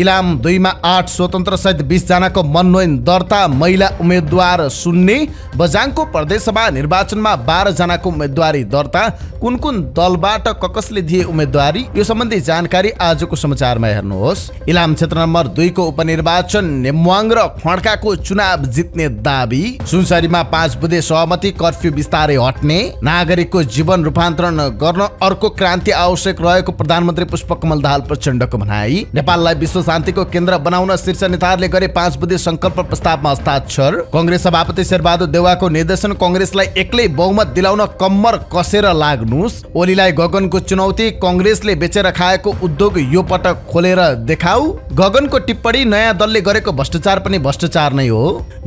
इलाम दुईमा आठ स्वतन्त्र सहित बिसजनाको मनोनयन दर्ता महिला उम्मेद्वार सुन्ने बजाङको प्रदेशसभा निर्वाचनमा बाह्रजनाको उम्मेद्वारी दर्ता कुन कुन दलबाट ककसले दिए उम्मेदवारी यो सम्बन्धी जानकारी आजको समाचारमा हेर्नुहोस् इलाम क्षेत्र नम्बर दुईको उपनिर्वाचन नेमवाङ र खड्काको चुनाव जित्ने दावी सुनसरीमा पाँच बुधे सहमति कर्फ्यू बिस्तारै हट्ने नागरिकको जीवन रूपान्तरण गर्न अर्को क्रान्ति आवश्यक रहेको प्रधानमन्त्री पुष्पकमल दाहाल प्रचण्डको भनाई नेपाललाई विश्व शान्तिको केन्द्र बनाउन शीर्ष नेताहरूले गरे पाँच बुद्धि संकल्प प्रस्तावमा हस्ताक्षर कङ्ग्रेस सभापति शेरबहादुर देवाको निर्देशन कङ्ग्रेसलाई एक्लै बहुमत दिलाउन कम्मर कसेर लाग्नुहोस् ओलीलाई गगनको चुनौती कङ्ग्रेसले बेचेर खाएको उद्योग यो पटक खोलेर देखाऊ गगनको टिप्पणी नयाँ दलले गरेको भ्रष्टाचार पनि भ्रष्टाचार नै हो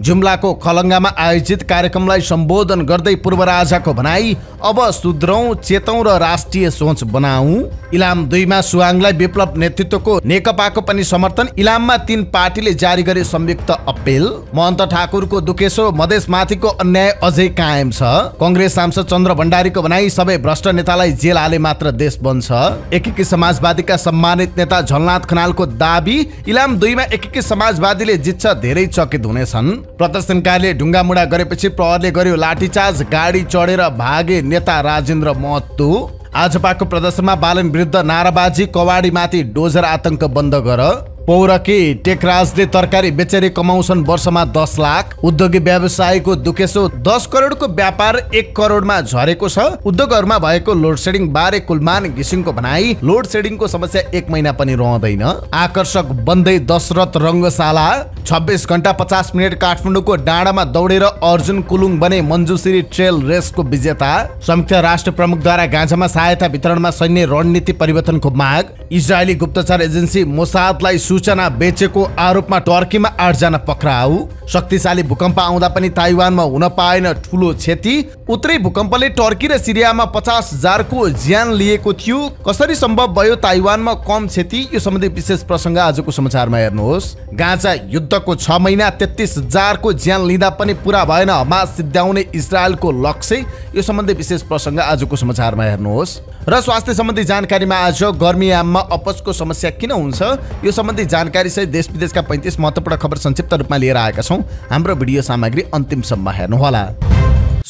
जुम्लाको खलङ्गामा आयोजित कार्यक्रमलाई सम्बोधन गर्दै पूर्व राजाको भनाई अब सुध्रौ चेतौ र राष्ट्रिय सोच बनाऊ इलाम दुईमा सुवाङलाई विप्लव नेतृत्वको नेकपाको पनि समर्थन इलाममा तीन पार्टीले जारी गरे संयुक्त अपिल महन्त ठाकुरको दुखेसो मधेसमाथिको अन्याय अझै कायम छ कङ्ग्रेस सांसद चन्द्र भण्डारीको भनाई सबै भ्रष्ट नेतालाई जेल हाले मात्र देश बन्छ एकीकृत समाजवादीका सम्मानित नेता झलनाथ खनालको दावी इलाम दुईमा एकीकृत समाजवादीले जित्छ धेरै चकित हुनेछन् प्रदर्शनकारीले मुडा गरेपछि प्रहरले गर्यो लाठीचार्ज गाडी चढेर भागे नेता राजेन्द्र महतो आजपाको प्रदर्शनमा बालन विरुद्ध नाराबाजी कवाडीमाथि डोजर आतंक बन्द गर पौरकी टेकराजले तरकारी बेचेरी कमाउँछन् वर्षमा दस लाख उद्योगी व्यवसायको दुखेसो दस करोडको व्यापार एक करोडमा झरेको छ उद्योगहरूमा भएको लोड सेडिङ बारे कुलमान घिसिङको भनाई लोड सेडिङको समस्या एक महिना पनि रहँदैन आकर्षक बन्दै दशरथ रङ्गशाला छब्बिस घन्टा पचास मिनट काठमाडौँको डाँडामा दौडेर अर्जुन कुलुङ बने मन्जुश्री ट्रेल रेसको विजेता संयुक्त राष्ट्र प्रमुखद्वारा गाँझामा सहायता वितरणमा सैन्य रणनीति परिवर्तनको माग इजरायली गुप्तचर एजेन्सी मोसादलाई सूचना बेचेको आरोपमा टर्कीमा आठजना पक्राउ शक्तिशाली भूकम्प आउँदा पनि ताइवानमा हुन पाएन ठुलो क्षति उत्तरी भूकम्पले टर्की र सिरियामा पचास हजारको ज्यान लिएको थियो कसरी सम्भव भयो ताइवानमा कम क्षति यो सम्बन्धी विशेष प्रसङ्ग आजको समाचारमा हेर्नुहोस् गाँचा युद्धको छ महिना तेत्तिस हजारको ज्यान लिँदा पनि पुरा भएन हमास सिद्ध्याउने इजरायलको लक्ष्य यो सम्बन्धी विशेष प्रसङ्ग आजको समाचारमा हेर्नुहोस् र स्वास्थ्य सम्बन्धी जानकारीमा आज गर्मीयाममा अपचको समस्या किन हुन्छ यो सम्बन्धी जानकारी सहित देश विदेशका पैँतिस महत्त्वपूर्ण खबर संक्षिप्त रूपमा लिएर आएका छौँ हाम्रो भिडियो सामग्री अन्तिमसम्म हेर्नुहोला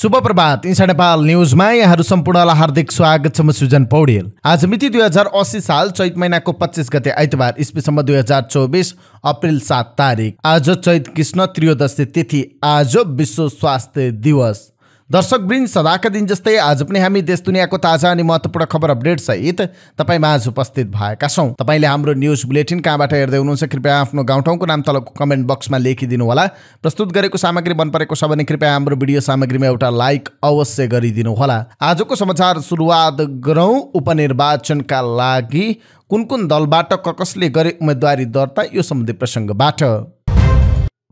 शुभ प्रभात इन्सा नेपाल न्युजमा यहाँहरू सम्पूर्णलाई हार्दिक स्वागत छ म सुजन पौडेल आज मिति दुई हजार असी साल चैत महिनाको पच्चिस गते आइतबार इस्पीसम्म दुई हजार चौबिस अप्रेल सात तारिक आज चैत कृष्ण त्रियोदशी तिथि आज विश्व स्वास्थ्य दिवस दर्शक दर्शकवृन्द सदाका दिन जस्तै आज पनि हामी देश दुनियाँको ताजा अनि महत्त्वपूर्ण खबर अपडेटसहित तपाईँमा आज उपस्थित भएका छौँ तपाईँले हाम्रो न्युज बुलेटिन कहाँबाट हेर्दै हुनुहुन्छ कृपया आफ्नो गाउँठाउँको नाम तलको कमेन्ट बक्समा लेखिदिनु होला प्रस्तुत गरेको सामग्री मन परेको छ भने कृपया हाम्रो भिडियो सामग्रीमा एउटा लाइक अवश्य गरिदिनु होला आजको समाचार सुरुवात गरौँ उपनिर्वाचनका लागि कुन कुन दलबाट कसले गरे उम्मेदवारी दर्ता यो सम्बन्धी प्रसङ्गबाट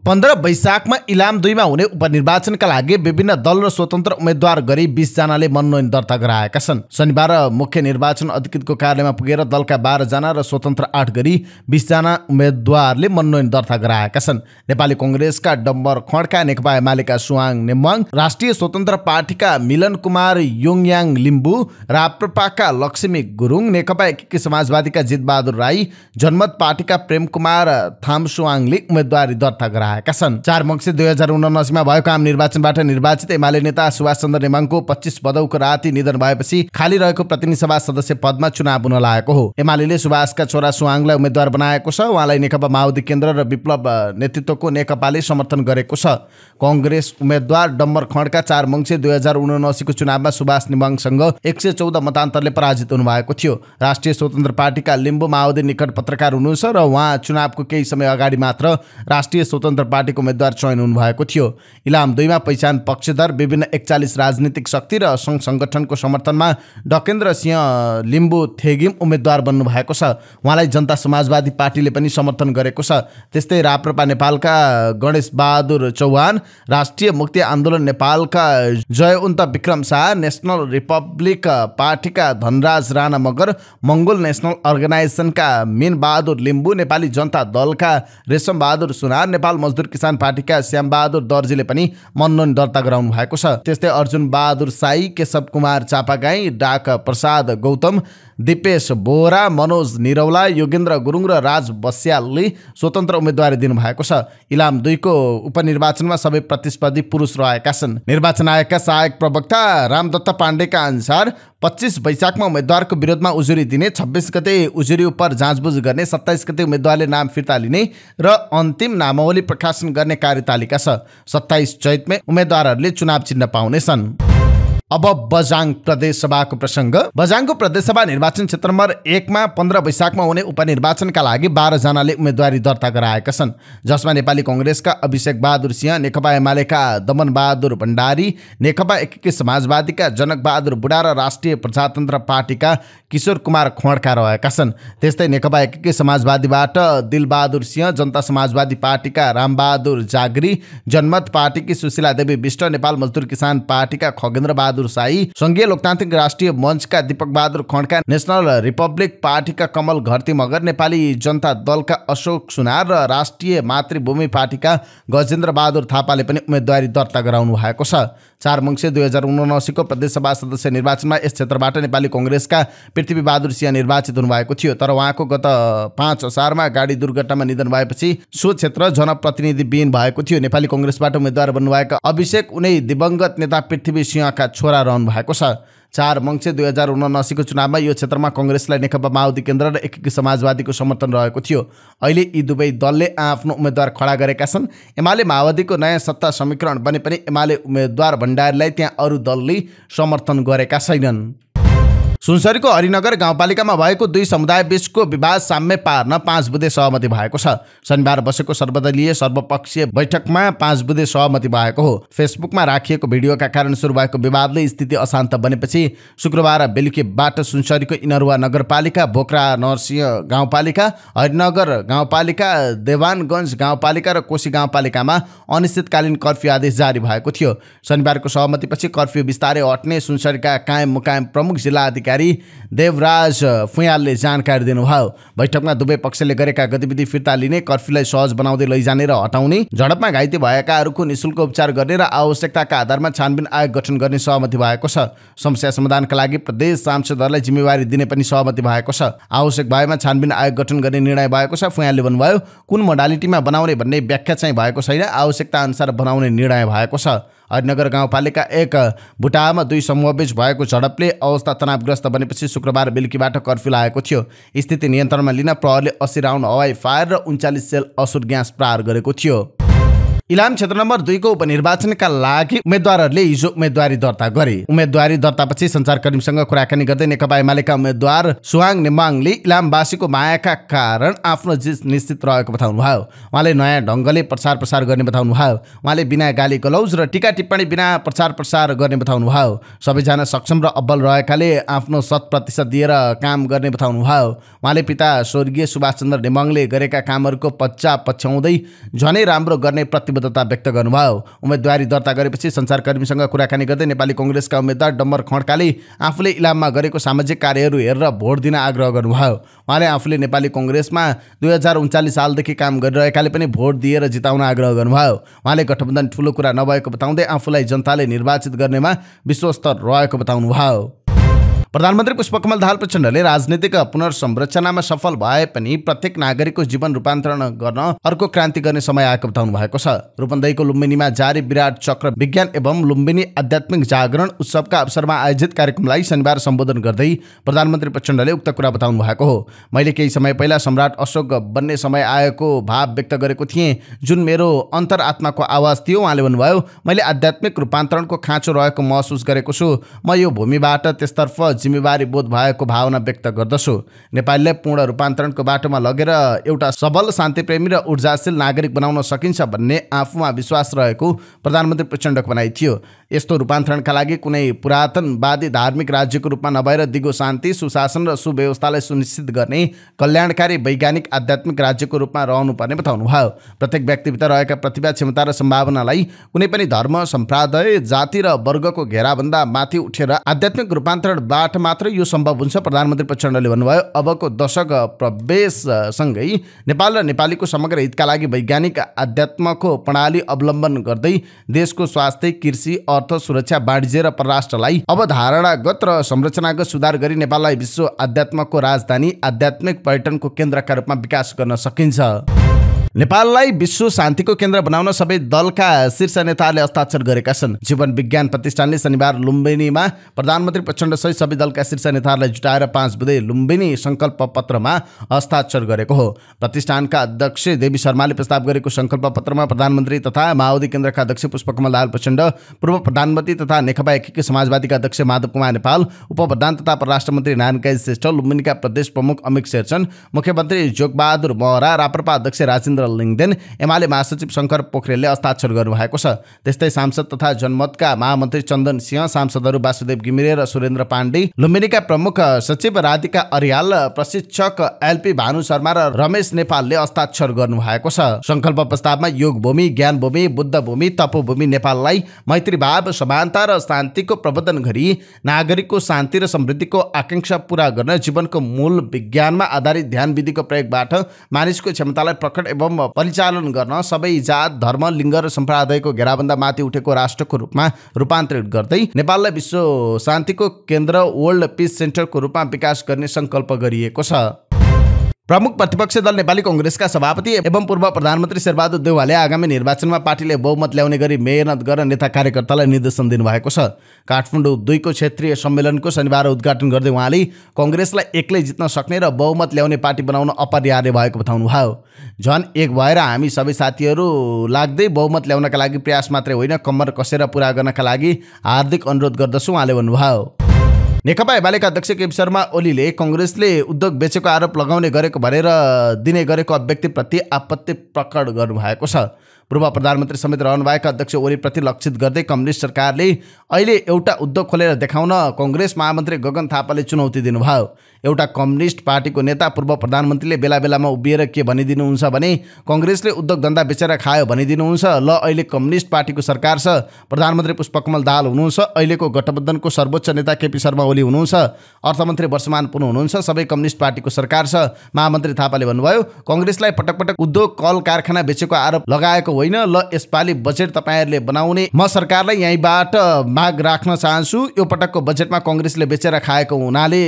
पन्ध्र वैशाखमा इलाम दुईमा हुने उपनिर्वाचनका लागि विभिन्न दल र स्वतन्त्र उम्मेद्वार गरी बिसजनाले मनोनयन दर्ता गराएका छन् शनिबार मुख्य निर्वाचन अधिकृतको कार्यालयमा पुगेर दलका बाह्रजना र स्वतन्त्र आठ गरी बिसजना उम्मेद्वारले मनोनयन दर्ता गराएका छन् नेपाली कङ्ग्रेसका डम्बर खड्का नेकपा एमालेका सुवाङ नेम्वाङ राष्ट्रिय स्वतन्त्र पार्टीका मिलन कुमार योङयाङ लिम्बू राप्रपाका लक्ष्मी गुरुङ नेकपा एकीकृत समाजवादीका जितबहादुर राई जनमत पार्टीका प्रेम कुमार थामसुवाङले उम्मेद्वारी दर्ता गराए गराएका छन् चार मङ्सिर दुई हजार उनासीमा भएको आम निर्वाचनबाट निर्वाचित एमाले नेता सुभाष चन्द्र नेमाङको पच्चिस भदौको राति निधन भएपछि खाली रहेको प्रतिनिधि सभा सदस्य पदमा चुनाव हुन लागेको हो एमाले सुभाषका छोरा सुहाङलाई उम्मेद्वार बनाएको छ उहाँलाई नेकपा माओवादी केन्द्र र विप्लव नेतृत्वको नेकपाले समर्थन गरेको छ कङ्ग्रेस उम्मेद्वार डम्बर खण्डका चार मङ्सिर दुई हजार उनासीको चुनावमा सुभाष निमाङसँग एक सय चौध मतान्तरले पराजित हुनुभएको थियो राष्ट्रिय स्वतन्त्र पार्टीका लिम्बू माओवादी निकट पत्रकार हुनुहुन्छ र उहाँ चुनावको केही समय अगाडि मात्र राष्ट्रिय स्वतन्त्र स्वतन्त्र पार्टीको उम्मेद्वार चयन हुनुभएको थियो इलाम दुईमा पहिचान पक्षधर विभिन्न एकचालिस राजनीतिक शक्ति र सङ्घ सङ्गठनको समर्थनमा डकेन्द्र सिंह लिम्बु थेगिम उम्मेद्वार बन्नुभएको छ उहाँलाई जनता समाजवादी पार्टीले पनि समर्थन गरेको छ त्यस्तै राप्रपा नेपालका गणेश बहादुर चौहान राष्ट्रिय मुक्ति आन्दोलन नेपालका जयउन्त विक्रम शाह नेसनल रिपब्लिक पार्टीका धनराज राणा मगर मङ्गोल नेसनल अर्गनाइजेसनका बहादुर लिम्बु नेपाली जनता दलका रेशम बहादुर सुनार नेपाल मजदुर किसान पार्टीका श्यामबहादुर दर्जीले पनि मनोनयन दर्ता गराउनु भएको छ त्यस्तै अर्जुन बहादुर साई केशव कुमार चापागाई डाक प्रसाद गौतम दिपेश बोरा मनोज निरौला योगेन्द्र गुरुङ र राज बस्यालले स्वतन्त्र उम्मेद्वारी दिनुभएको छ इलाम दुईको उपनिर्वाचनमा सबै प्रतिस्पर्धी पुरुष रहेका छन् निर्वाचन आयोगका सहायक प्रवक्ता रामदत्त पाण्डेका अनुसार पच्चिस वैशाखमा उम्मेद्वारको विरोधमा उजुरी दिने छब्बिस गते उजुरी उप जाँचबुझ गर्ने सत्ताइस गते उम्मेद्वारले नाम फिर्ता लिने र अन्तिम नामावली प्रकाशन गर्ने कार्यतालिका छ सत्ताइस चैतमै उम्मेद्वारहरूले चुनाव चिन्ह पाउनेछन् अब बजाङ प्रदेश सभाको प्रसङ्ग बजाङको प्रदेशसभा निर्वाचन क्षेत्र नम्बर एकमा पन्ध्र वैशाखमा हुने उपनिर्वाचनका लागि बाह्रजनाले उम्मेदवारी दर्ता गराएका छन् जसमा नेपाली कङ्ग्रेसका अभिषेक बहादुर सिंह नेकपा एमालेका दमन बहादुर भण्डारी नेकपा एकीकृत समाजवादीका जनक बहादुर बुढा र राष्ट्रिय प्रजातन्त्र पार्टीका किशोर कुमार खोडका रहेका छन् त्यस्तै नेकपा एकीकृत समाजवादीबाट दिलबहादुर सिंह जनता समाजवादी पार्टीका रामबहादुर जागरी जनमत पार्टीकी सुशीला देवी विष्ट नेपाल मजदुर किसान पार्टीका खगेन्द्र बहादुर बहादुर साई संघीय लोकतान्त्रिक राष्ट्रिय मञ्चका दीपक बहादुर खड्का नेसनल रिपब्लिक पार्टीका कमल घरती मगर नेपाली जनता दलका अशोक सुनार र राष्ट्रिय मातृभूमि पार्टीका गजेन्द्र बहादुर थापाले पनि उम्मेदवारी दर्ता गराउनु भएको छ चार मङ्सिर दुई हजार उनासीको प्रदेशसभा सदस्य निर्वाचनमा यस क्षेत्रबाट नेपाली कङ्ग्रेसका पृथ्वी बहादुर सिंह निर्वाचित हुनुभएको थियो तर उहाँको गत पाँच असारमा गाडी दुर्घटनामा निधन भएपछि सो क्षेत्र विहीन भएको थियो नेपाली कङ्ग्रेसबाट उम्मेद्वार बन्नुभएका अभिषेक उनै दिवंगत नेता पृथ्वी सिंहका छोरा छोरा रहनु भएको छ चार मङ्से दुई हजार उनासीको चुनावमा यो क्षेत्रमा कङ्ग्रेसलाई नेकपा माओवादी केन्द्र र एकीकृत समाजवादीको समर्थन रहेको थियो अहिले यी दुवै दलले आफ्नो उम्मेद्वार खडा गरेका छन् एमाले माओवादीको नयाँ सत्ता समीकरण बने पनि एमाले उम्मेद्वार भण्डारीलाई त्यहाँ अरू दलले समर्थन गरेका छैनन् सुनसरीको हरिनगर गाउँपालिकामा भएको दुई समुदाय बीचको विवाद साम्य पार्न पाँच बुधे सहमति भएको छ शनिबार बसेको सर्वदलीय सर्वपक्षीय बैठकमा पाँच बुधे सहमति भएको हो फेसबुकमा राखिएको भिडियोका कारण सुरु भएको विवादले स्थिति अशान्त बनेपछि शुक्रबार बेलुकीबाट सुनसरीको इनरुवा नगरपालिका बोक्रा नरसिंह गाउँपालिका हरिनगर गाउँपालिका देवानगञ्ज गाउँपालिका र कोशी गाउँपालिकामा अनिश्चितकालीन कर्फ्यू आदेश जारी भएको थियो शनिबारको सहमतिपछि कर्फ्यू बिस्तारै हट्ने सुनसरीका कायम मुकायम प्रमुख जिल्ला अधिकारी अधिकारी देवराज फुयालले जानकारी दिनुभयो बैठकमा दुवै पक्षले गरेका गतिविधि फिर्ता लिने कर्फ्यूलाई सहज बनाउँदै लैजाने र हटाउने झडपमा घाइते भएकाहरूको निशुल्क उपचार गर्ने र आवश्यकताका आधारमा छानबिन आयोग गठन गर्ने सहमति भएको छ समस्या समाधानका लागि प्रदेश सांसदहरूलाई जिम्मेवारी दिने पनि सहमति भएको छ आवश्यक भएमा छानबिन आयोग गठन गर्ने निर्णय भएको छ फुयालले भन्नुभयो कुन मोडालिटीमा बनाउने भन्ने व्याख्या चाहिँ भएको छैन आवश्यकता अनुसार बनाउने निर्णय भएको छ हरिनगर गाउँपालिका एक भुटामा दुई समूहबीच भएको झडपले अवस्था तनावग्रस्त बनेपछि शुक्रबार बेलुकीबाट कर्फ्यू लागेको थियो स्थिति नियन्त्रणमा लिन प्रहरले अस्सी राउन्ड हवाई फायर र उन्चालिस सेल असुर ग्यास प्रहार गरेको थियो इलाम क्षेत्र नम्बर दुईको उपनिर्वाचनका लागि उम्मेद्वारहरूले हिजो उम्मेद्वारी दर्ता गरे उम्मेद्वारी दर्तापछि सञ्चारकर्मीसँग कुराकानी गर्दै नेकपा एमालेका उम्मेद्वार सुहाङ नेमाङले इलामवासीको मायाका कारण आफ्नो जित निश्चित रहेको बताउनुभयो उहाँले नयाँ ढङ्गले प्रचार प्रसार गर्ने बताउनुभयो उहाँले बिना गाली गलौज र टिका टिप्पणी बिना प्रचार प्रसार गर्ने बताउनुभयो सबैजना सक्षम र अब्बल रहेकाले आफ्नो शत प्रतिशत दिएर काम गर्ने बताउनुभयो उहाँले पिता स्वर्गीय सुभाषचन्द्र नेमाङले गरेका कामहरूको पच्चा पछ्याउँदै झनै राम्रो गर्ने प्रति प्रतिबद्धता व्यक्त गर्नुभयो उम्मेदवारी दर्ता गरेपछि संसारकर्मीसँग कुराकानी गर्दै नेपाली कङ्ग्रेसका उम्मेद्वार डम्बर खड्काले आफूले इलाममा गरेको सामाजिक कार्यहरू हेरेर भोट दिन आग्रह गर्नुभयो उहाँले आफूले नेपाली कङ्ग्रेसमा दुई हजार उन्चालिस सालदेखि काम गरिरहेकाले पनि भोट दिएर जिताउन आग्रह गर्नुभयो उहाँले गठबन्धन ठुलो कुरा नभएको बताउँदै आफूलाई जनताले निर्वाचित गर्नेमा विश्वस्त रहेको बताउनुभयो प्रधानमन्त्री पुष्पकमल दाहाल प्रचण्डले राजनीतिक पुनर्संरचनामा सफल भए पनि प्रत्येक नागरिकको जीवन रूपान्तरण गर्न अर्को क्रान्ति गर्ने समय आएको बताउनु भएको छ रूपन्देहीको लुम्बिनीमा जारी विराट चक्र विज्ञान एवं लुम्बिनी आध्यात्मिक जागरण उत्सवका अवसरमा आयोजित कार्यक्रमलाई शनिबार सम्बोधन गर्दै प्रधानमन्त्री प्रचण्डले उक्त कुरा बताउनु भएको हो मैले केही समय पहिला सम्राट अशोक बन्ने समय आएको भाव व्यक्त गरेको थिएँ जुन मेरो अन्तरआत्माको आवाज थियो उहाँले भन्नुभयो मैले आध्यात्मिक रूपान्तरणको खाँचो रहेको महसुस गरेको छु म यो भूमिबाट त्यसतर्फ जिम्मेवारी बोध भएको भावना व्यक्त गर्दछु नेपालले पूर्ण रूपान्तरणको बाटोमा लगेर एउटा सबल शान्तिप्रेमी र ऊर्जाशील नागरिक बनाउन सकिन्छ भन्ने आफूमा विश्वास रहेको प्रधानमन्त्री प्रचण्डको भनाइ थियो यस्तो रूपान्तरणका लागि कुनै पुरातनवादी धार्मिक राज्यको रूपमा नभएर दिगो शान्ति सुशासन र सुव्यवस्थालाई सुनिश्चित गर्ने कल्याणकारी वैज्ञानिक आध्यात्मिक राज्यको रूपमा रहनुपर्ने बताउनुभयो प्रत्येक व्यक्तिभित्र रहेका प्रतिभा क्षमता र सम्भावनालाई कुनै पनि धर्म सम्प्रदाय जाति र वर्गको घेराभन्दा माथि उठेर आध्यात्मिक रूपान्तरणबाट बाट मात्र यो सम्भव हुन्छ प्रधानमन्त्री प्रचण्डले भन्नुभयो अबको दशक प्रवेशसँगै नेपाल र नेपालीको समग्र हितका लागि वैज्ञानिक आध्यात्मको प्रणाली अवलम्बन गर्दै देशको स्वास्थ्य कृषि अर्थ सुरक्षा वाणिज्य र परराष्ट्रलाई अवधारणागत र संरचनागत सुधार गरी नेपाललाई विश्व आध्यात्मको राजधानी आध्यात्मिक पर्यटनको केन्द्रका रूपमा विकास गर्न सकिन्छ नेपाललाई विश्व शान्तिको केन्द्र बनाउन सबै दलका शीर्ष नेताहरूले हस्ताक्षर गरेका छन् जीवन विज्ञान प्रतिष्ठानले शनिबार लुम्बिनीमा प्रधानमन्त्री प्रचण्ड सहित सबै दलका शीर्ष नेताहरूलाई जुटाएर पाँच बुधे लुम्बिनी सङ्कल्प पत्रमा हस्ताक्षर गरेको हो प्रतिष्ठानका अध्यक्ष देवी शर्माले प्रस्ताव गरेको सङ्कल्प पत्रमा प्रधानमन्त्री तथा माओवादी केन्द्रका अध्यक्ष पुष्पकमल लाल प्रचण्ड पूर्व प्रधानमन्त्री तथा नेकपा एकीकृत समाजवादीका अध्यक्ष माधव कुमार नेपाल उपप्रधान तथा परराष्ट्र मन्त्री नारायण श्रेष्ठ लुम्बिनीका प्रदेश प्रमुख अमित शेरचन मुख्यमन्त्री जोगबहादुर महरा राप्रपा अध्यक्ष राजेन्द्र महेन्द्र लिङ्गदेन एमाले महासचिव शङ्कर पोखरेलले हस्ताक्षर गर्नुभएको छ त्यस्तै सांसद तथा जनमतका महामन्त्री चन्दन सिंह सांसदहरू वासुदेव घिमिरे र सुरेन्द्र पाण्डे लुम्बिनीका प्रमुख सचिव राधिका अरियाल प्रशिक्षक एलपी भानु शर्मा र रमेश नेपालले हस्ताक्षर गर्नु भएको छ सङ्कल्प प्रस्तावमा योग भूमि ज्ञान भूमि बुद्ध भूमि तपोभूमि नेपाललाई मैत्रीभाव समानता र शान्तिको प्रवर्धन गरी नागरिकको शान्ति र समृद्धिको आकाङ्क्षा पुरा गर्न जीवनको मूल विज्ञानमा आधारित ध्यान विधिको प्रयोगबाट मानिसको क्षमतालाई प्रकट एवं एवं परिचालन गर्न सबै जात धर्म लिङ्ग र सम्प्रदायको घेराबन्दा माथि उठेको राष्ट्रको रूपमा रूपान्तरित गर्दै नेपाललाई विश्व शान्तिको केन्द्र वर्ल्ड पिस सेन्टरको रूपमा विकास गर्ने सङ्कल्प गरिएको छ प्रमुख प्रतिपक्ष दल नेपाली कङ्ग्रेसका सभापति एवं पूर्व प्रधानमन्त्री शेरबहादुर देवालले आगामी निर्वाचनमा पार्टीले बहुमत ल्याउने गरी मेहनत गर्न नेता कार्यकर्तालाई निर्देशन दिनुभएको छ काठमाडौँ दुईको क्षेत्रीय सम्मेलनको शनिबार उद्घाटन गर्दै उहाँले कङ्ग्रेसलाई एक्लै जित्न सक्ने र बहुमत ल्याउने पार्टी बनाउन अपरिहार्य भएको बताउनुभयो झन् एक भएर हामी सबै साथीहरू लाग्दै बहुमत ल्याउनका लागि प्रयास मात्रै होइन कम्मर कसेर पुरा गर्नका लागि हार्दिक अनुरोध गर्दछु उहाँले भन्नुभयो नेकपा एमालेका अध्यक्ष केपी शर्मा ओलीले कङ्ग्रेसले उद्योग बेचेको आरोप लगाउने गरेको भनेर दिने गरेको अभिव्यक्तिप्रति आपत्ति प्रकट गर्नुभएको छ पूर्व प्रधानमन्त्री समेत रहनुभएका अध्यक्ष ओलीप्रति लक्षित गर्दै कम्युनिस्ट सरकारले अहिले एउटा उद्योग खोलेर देखाउन कङ्ग्रेस महामन्त्री गगन थापाले चुनौती दिनुभयो एउटा कम्युनिस्ट पार्टीको नेता पूर्व प्रधानमन्त्रीले बेला बेलामा उभिएर के भनिदिनुहुन्छ भने कङ्ग्रेसले उद्योग धन्दा बेचेर खायो भनिदिनुहुन्छ ल अहिले कम्युनिस्ट पार्टीको सरकार छ प्रधानमन्त्री पुष्पकमल दाल हुनुहुन्छ अहिलेको गठबन्धनको सर्वोच्च नेता केपी शर्मा ओली हुनुहुन्छ अर्थमन्त्री वर्षमान पुन हुनुहुन्छ सबै कम्युनिस्ट पार्टीको सरकार छ महामन्त्री थापाले भन्नुभयो कङ्ग्रेसलाई पटक पटक उद्योग कल कारखाना बेचेको आरोप लगाएको होइन ल यसपालि बजेट तपाईँहरूले बनाउने म सरकारलाई यहीँबाट माग राख्न चाहन्छु यो पटकको बजेटमा कङ्ग्रेसले बेचेर खाएको हुनाले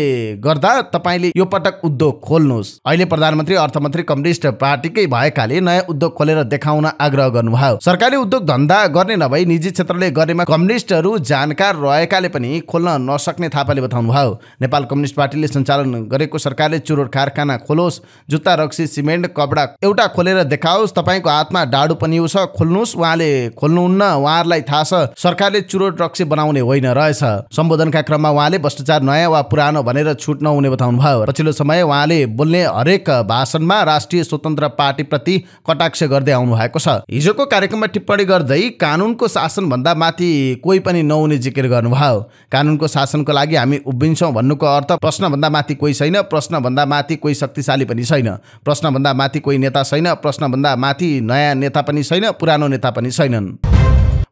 गर्दा तपाईँले यो पटक उद्योग खोल्नुहोस् अहिले प्रधानमन्त्री अर्थमन्त्री कम्युनिस्ट पार्टीकै भएकाले नयाँ उद्योग खोलेर देखाउन आग्रह गर्नुभयो सरकारी उद्योग धन्दा गर्ने नभई निजी क्षेत्रले गर्नेमा कम्युनिस्टहरू जानकार रहेकाले पनि खोल्न नसक्ने थापाले बताउनुभयो नेपाल कम्युनिस्ट पार्टीले सञ्चालन गरेको सरकारले चुरोट कारखाना खोलोस् जुत्ता रक्सी सिमेन्ट कपडा एउटा खोलेर देखाओस् तपाईँको हातमा डाडु पनि छ खोल्नुहोस् उहाँले खोल्नुहुन्न उहाँहरूलाई थाहा छ सरकारले चुरोट रक्सी बनाउने होइन रहेछ सम्बोधनका क्रममा उहाँले भ्रष्टाचार नयाँ वा पुरानो भनेर छुट नहुने बताउनु बताउनुभयो पछिल्लो समय उहाँले बोल्ने हरेक भाषणमा राष्ट्रिय स्वतन्त्र पार्टीप्रति कटाक्ष गर्दै आउनु भएको छ हिजोको कार्यक्रममा टिप्पणी गर्दै कानुनको शासनभन्दा माथि कोही पनि नहुने जिकिर गर्नुभयो कानुनको शासनको लागि हामी उभिन्छौँ भन्नुको अर्थ प्रश्नभन्दा माथि कोही छैन प्रश्नभन्दा माथि कोही शक्तिशाली पनि छैन प्रश्नभन्दा माथि कोही नेता छैन प्रश्नभन्दा माथि नयाँ नेता पनि छैन पुरानो नेता पनि छैनन्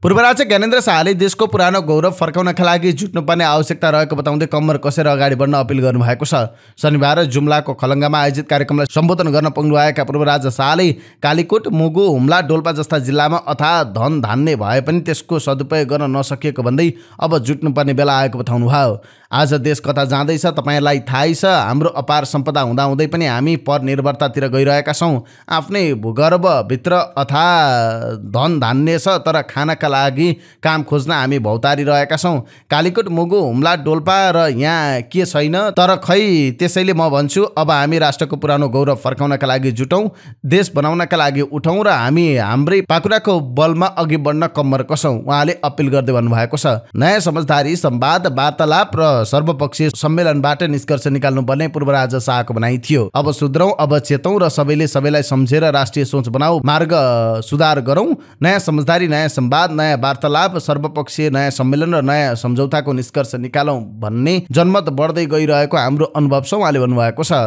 पूर्वराज ज्ञानेन्द्र शाहले देशको पुरानो गौरव फर्काउनका लागि जुट्नुपर्ने आवश्यकता रहेको बताउँदै कम्मर कसेर अगाडि बढ्न अपिल गर्नुभएको छ शनिबार जुम्लाको खलङ्गामा आयोजित कार्यक्रमलाई सम्बोधन गर्न पुग्नुभएका पूर्वराज शाहले कालीकोट मुगु हुम्ला डोल्पा जस्ता जिल्लामा अथा धन धान्ने भए पनि त्यसको सदुपयोग गर्न नसकिएको भन्दै अब जुट्नुपर्ने बेला आएको बताउनुभयो आज देश कता जाँदैछ तपाईँलाई थाहै छ हाम्रो अपार सम्पदा हुँदाहुँदै पनि हामी परनिर्भरतातिर गइरहेका छौँ आफ्नै भूगर्भभित्र अथा धन धान्ने छ तर खानाका लागि काम खोज्न हामी भौतारिरहेका छौँ कालीकोट मुगु हुम्ला डोल्पा र यहाँ के छैन तर खै त्यसैले म भन्छु अब हामी राष्ट्रको पुरानो गौरव फर्काउनका लागि जुटौँ देश बनाउनका लागि उठौँ र हामी हाम्रै पाकुराको बलमा अघि बढ्न कम्मर कसौँ उहाँले अपिल गर्दै भन्नुभएको छ नयाँ समझदारी संवाद वार्तालाप र सर्वपक्षीय सम्मेलनबाट निष्कर्ष निकाल्नुपर्ने पूर्व राजा शाहको भनाइ थियो अब सुध्रौँ अब चेतौँ र सबैले सबैलाई सम्झेर राष्ट्रिय सोच बनाऊ मार्ग सुधार गरौँ नयाँ समझदारी नयाँ संवाद नयाँ वार्तालाप सर्वपक्षीय नयाँ सम्मेलन र नयाँ सम्झौताको निष्कर्ष निकालौँ भन्ने जनमत बढ्दै गइरहेको हाम्रो अनुभव छ उहाँले भन्नुभएको छ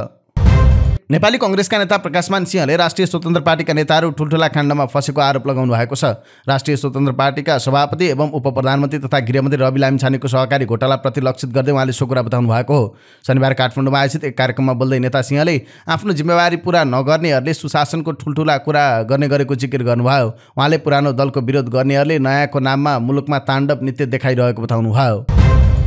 नेपाली कङ्ग्रेसका नेता प्रकाशमान सिंहले राष्ट्रिय स्वतन्त्र पार्टीका नेताहरू ठुल्ठुला खण्डमा फँसेको आरोप लगाउनु भएको छ राष्ट्रिय स्वतन्त्र पार्टीका सभापति एवं उप प्रधानमन्त्री तथा गृहमन्त्री रवि लामिछानेको सहकारी घोटालाप्रति लक्षित गर्दै उहाँले सो कुरा बताउनु भएको हो शनिबार काठमाडौँमा आयोजित एक कार्यक्रममा बोल्दै नेता सिंहले आफ्नो जिम्मेवारी पुरा नगर्नेहरूले सुशासनको ठुल्ठुला कुरा गर्ने गरेको जिकिर गर्नुभयो उहाँले पुरानो दलको विरोध गर्नेहरूले नयाँको नाममा मुलुकमा ताण्डव नित्य देखाइरहेको बताउनु बताउनुभयो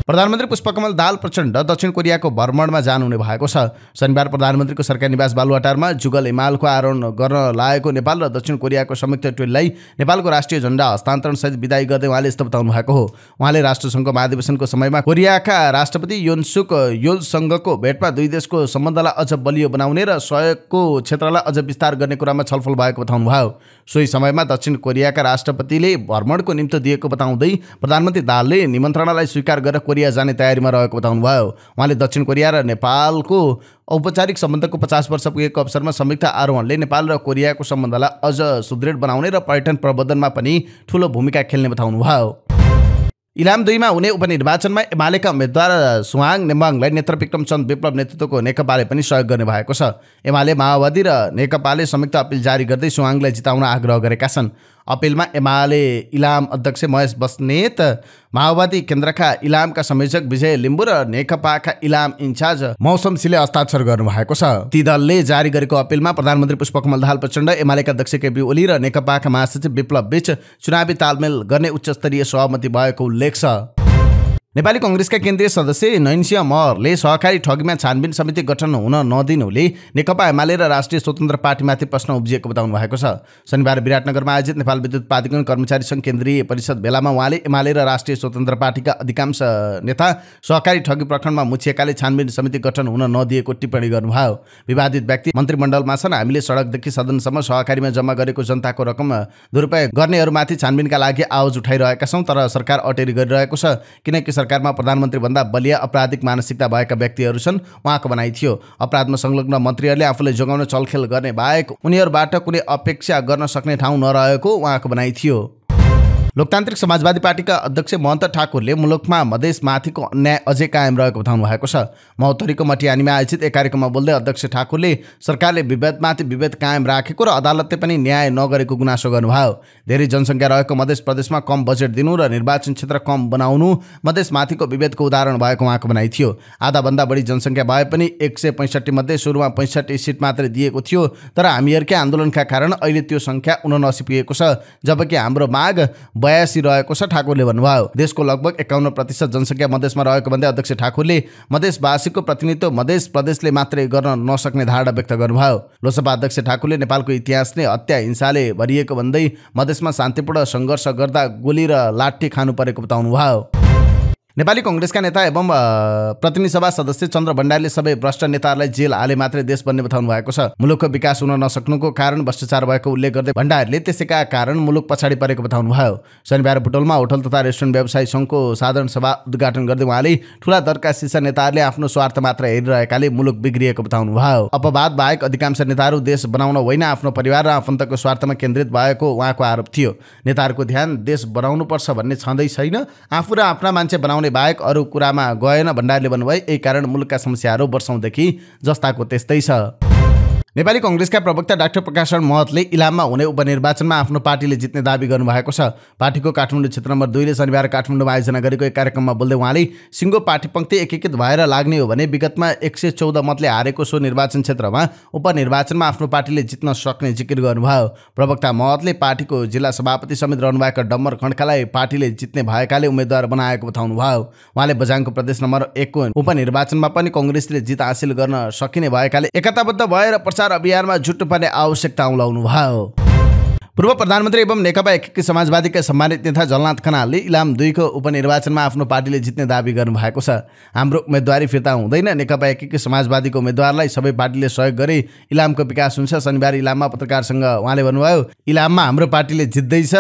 प्रधानमन्त्री पुष्पकमल दाल प्रचण्ड दक्षिण कोरियाको भ्रमणमा जानुहुने भएको छ शनिबार प्रधानमन्त्रीको सरकारी निवास बालुवाटारमा जुगल हिमालको आरोहण गर्न लागेको नेपाल र दक्षिण कोरियाको संयुक्त टोलीलाई नेपालको राष्ट्रिय झण्डा हस्तान्तरण सहित विदाई गर्दै उहाँले यस्तो बताउनु भएको हो उहाँले राष्ट्रसङ्घको महाधिवेशनको समयमा कोरियाका राष्ट्रपति योनसुक योलसँगको भेटमा दुई देशको सम्बन्धलाई अझ बलियो बनाउने र सहयोगको क्षेत्रलाई अझ विस्तार गर्ने कुरामा छलफल भएको बताउनुभयो सोही समयमा दक्षिण कोरियाका राष्ट्रपतिले भ्रमणको निम्ति दिएको बताउँदै प्रधानमन्त्री दालले निमन्त्रणालाई स्वीकार गरेर कोरिया जाने तयारीमा रहेको बताउनुभयो उहाँले दक्षिण कोरिया र नेपालको औपचारिक सम्बन्धको पचास वर्ष पुगेको अवसरमा संयुक्त आरोहणले नेपाल र कोरियाको सम्बन्धलाई अझ सुदृढ बनाउने र पर्यटन प्रबन्धनमा पनि ठुलो भूमिका खेल्ने बताउनुभयो इलाम दुईमा हुने उपनिर्वाचनमा एमालेका उम्मेद्वार सुहाङ नेम्बाङलाई नेत्र विक्रमचन्द विप्लव नेतृत्वको नेकपाले पनि सहयोग गर्ने भएको छ एमाले माओवादी र नेकपाले संयुक्त अपिल जारी गर्दै सुहाङलाई जिताउन आग्रह गरेका छन् अपिलमा एमाले इलाम अध्यक्ष महेश बस्नेत माओवादी केन्द्रका इलामका संयोजक विजय लिम्बु र नेकपाका इलाम इन्चार्ज मौसम सिले हस्ताक्षर गर्नु भएको छ ती दलले जारी गरेको अपिलमा प्रधानमन्त्री पुष्पकमल दाहाल प्रचण्ड एमालेका अध्यक्ष केपी ओली र नेकपाका महासचिव विप्लव बीच चुनावी तालमेल गर्ने उच्चस्तरीय सहमति भएको उल्लेख छ नेपाली कङ्ग्रेसका केन्द्रीय सदस्य नैन्सिया महरले सहकारी ठगीमा छानबिन समिति गठन हुन नदिनुले नेकपा एमाले र राष्ट्रिय स्वतन्त्र पार्टीमाथि प्रश्न उब्जिएको बताउनु भएको छ शनिबार विराटनगरमा आयोजित नेपाल विद्युत प्राधिकरण कर्मचारी सङ्घ केन्द्रीय परिषद भेलामा उहाँले एमाले र राष्ट्रिय स्वतन्त्र पार्टीका अधिकांश नेता सहकारी ठगी प्रखण्डमा मुछिएकाले छानबिन समिति गठन हुन नदिएको टिप्पणी गर्नुभयो विवादित व्यक्ति मन्त्रीमण्डलमा छन् हामीले सडकदेखि सदनसम्म सहकारीमा जम्मा गरेको जनताको रकम दुरुपयोग गर्नेहरूमाथि छानबिनका लागि आवाज उठाइरहेका छौँ तर सरकार अटेरी गरिरहेको छ किनकि सरकारमा प्रधानमन्त्रीभन्दा बलिया अपराधिक मानसिकता भएका व्यक्तिहरू छन् उहाँको भनाइ थियो अपराधमा संलग्न मन्त्रीहरूले आफूलाई जोगाउन चलखेल गर्ने बाहेक उनीहरूबाट कुनै अपेक्षा गर्न सक्ने ठाउँ नरहेको उहाँको भनाइ थियो लोकतान्त्रिक समाजवादी पार्टीका अध्यक्ष महन्त ठाकुरले मुलुकमा मधेसमाथिको अन्याय अझै कायम रहेको बताउनु भएको छ मौतरीको मटियानीमा आयोजित एक कार्यक्रममा बोल्दै अध्यक्ष ठाकुरले सरकारले विभेदमाथि विभेद कायम राखेको र अदालतले पनि न्याय नगरेको गुनासो गर्नुभयो धेरै जनसङ्ख्या रहेको मधेस प्रदेशमा कम बजेट दिनु र निर्वाचन क्षेत्र कम बनाउनु मधेसमाथिको विभेदको उदाहरण भएको उहाँको भनाइ थियो आधाभन्दा बढी जनसङ्ख्या भए पनि एक सय पैँसठी मध्ये सुरुमा पैँसठी सिट मात्रै दिएको थियो तर हामीहरूकै आन्दोलनका कारण अहिले त्यो सङ्ख्या उनासी पुगेको छ जबकि हाम्रो माग बयासी रहेको छ ठाकुरले भन्नुभयो देशको लगभग एकाउन्न प्रतिशत जनसङ्ख्या मधेसमा रहेको भन्दै अध्यक्ष ठाकुरले मधेसवासीको प्रतिनिधित्व मधेस प्रदेशले मात्रै गर्न नसक्ने धारणा व्यक्त गर्नुभयो लोकसभा अध्यक्ष ठाकुरले नेपालको इतिहास नै हत्या हिंसाले भरिएको भन्दै मधेसमा शान्तिपूर्ण सङ्घर्ष गर्दा गोली र लाठी खानु परेको बताउनुभयो नेपाली कङ्ग्रेसका नेता एवं प्रतिनिधि सभा सदस्य चन्द्र भण्डारीले सबै भ्रष्ट नेताहरूलाई जेल हाले मात्रै देश बन्ने बताउनु भएको छ मुलुकको विकास हुन नसक्नुको कारण भ्रष्टाचार भएको उल्लेख गर्दै भण्डारीले त्यसैका कारण मुलुक पछाडि परेको बताउनु भयो शनिबार बुटोलमा होटल तथा रेस्टुरेन्ट व्यवसाय सङ्घको साधारण सभा उद्घाटन गर्दै उहाँले ठुला दरका शीर्ष नेताहरूले आफ्नो स्वार्थ मात्र हेरिरहेकाले मुलुक बिग्रिएको बताउनु भयो अपवाद बाहेक अधिकांश नेताहरू देश बनाउन होइन आफ्नो परिवार र आफन्तको स्वार्थमा केन्द्रित भएको उहाँको आरोप थियो नेताहरूको ध्यान देश बनाउनुपर्छ भन्ने छँदै छैन आफू र आफ्ना मान्छे बनाउने बनाउने बाहेक अरू कुरामा गएन भण्डारीले भन्नुभयो यही कारण मुलुकका समस्याहरू वर्षौँदेखि जस्ताको त्यस्तै छ नेपाली कङ्ग्रेसका प्रवक्ता डाक्टर प्रकाश महतले इलाममा हुने उपनिर्वाचनमा आफ्नो पार्टीले जित्ने दावी गर्नुभएको छ पार्टीको काठमाडौँ क्षेत्र नम्बर दुईले शनिबार काठमाडौँमा आयोजना गरेको एक कार्यक्रममा बोल्दै उहाँले सिङ्गो पार्टी पङ्क्ति एकीकृत भएर लाग्ने हो भने विगतमा एक सय चौध मतले हारेको सो निर्वाचन क्षेत्रमा उपनिर्वाचनमा आफ्नो पार्टीले जित्न सक्ने जिकिर गर्नुभयो प्रवक्ता महतले पार्टीको जिल्ला सभापति समेत रहनुभएका डम्बर खड्कालाई पार्टीले जित्ने भएकाले उम्मेद्वार बनाएको बताउनुभयो उहाँले बजाङको प्रदेश नम्बर एकको उपनिर्वाचनमा पनि कङ्ग्रेसले जित हासिल गर्न सकिने भएकाले एकताबद्ध भएर प्रचार अनुसार अभियानमा जुट्नुपर्ने आवश्यकता औलाउनु भयो पूर्व प्रधानमन्त्री एवं नेकपा एकीकृत समाजवादीका सम्मानित नेता जलनाथ खनालले इलाम दुईको उपनिर्वाचनमा आफ्नो पार्टीले जित्ने दावी गर्नुभएको छ हाम्रो उम्मेदवारी फिर्ता हुँदैन नेकपा एकीकृत समाजवादीको उम्मेद्वारलाई सबै पार्टीले सहयोग गरे इलामको विकास हुन्छ शनिबार इलाममा पत्रकारसँग उहाँले भन्नुभयो इलाममा हाम्रो पार्टीले जित्दैछ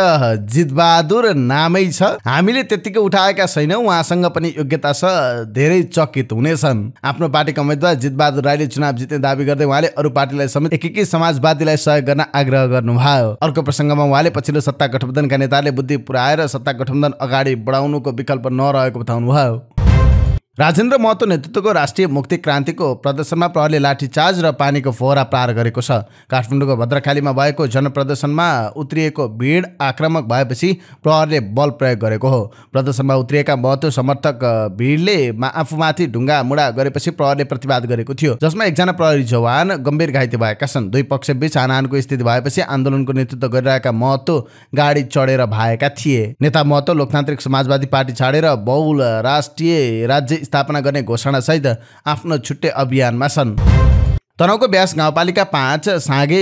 जितबहादुर नामै छ हामीले त्यत्तिकै उठाएका छैनौँ उहाँसँग पनि योग्यता छ धेरै चकित हुनेछन् आफ्नो पार्टीका उम्मेद्वार जितबहादुर राईले चुनाव जित्ने दावी गर्दै उहाँले अरू पार्टीलाई समेत एकीकृत समाजवादीलाई सहयोग गर्न आग्रह गर्नुभयो अर्को प्रसङ्गमा उहाँले पछिल्लो सत्ता गठबन्धनका नेताले बुद्धि पुर्याएर सत्ता गठबन्धन अगाडि बढाउनुको विकल्प नरहेको बताउनुभयो राजेन्द्र महतो नेतृत्वको राष्ट्रिय मुक्ति क्रान्तिको प्रदर्शनमा प्रहरले लाठीचार्ज र पानीको फोहरा पार गरेको छ काठमाडौँको भद्रखालीमा भएको जनप्रदर्शनमा उत्रिएको भिड आक्रमक भएपछि प्रहरले बल प्रयोग गरेको हो प्रदर्शनमा उत्रिएका महतो समर्थक भिडले आफूमाथि ढुङ्गा मुडा गरेपछि प्रहरले प्रतिवाद गरेको थियो जसमा एकजना प्रहरी जवान गम्भीर घाइते भएका छन् दुई पक्षबीच हानाहानको स्थिति भएपछि आन्दोलनको नेतृत्व गरिरहेका महतो गाडी चढेर भएका थिए नेता महतो लोकतान्त्रिक समाजवादी पार्टी छाडेर बहुल राष्ट्रिय राज्य स्थापना गर्ने घोषणासहित आफ्नो छुट्टै अभियानमा छन् तनहुको ब्यास गाउँपालिका पाँच साँगे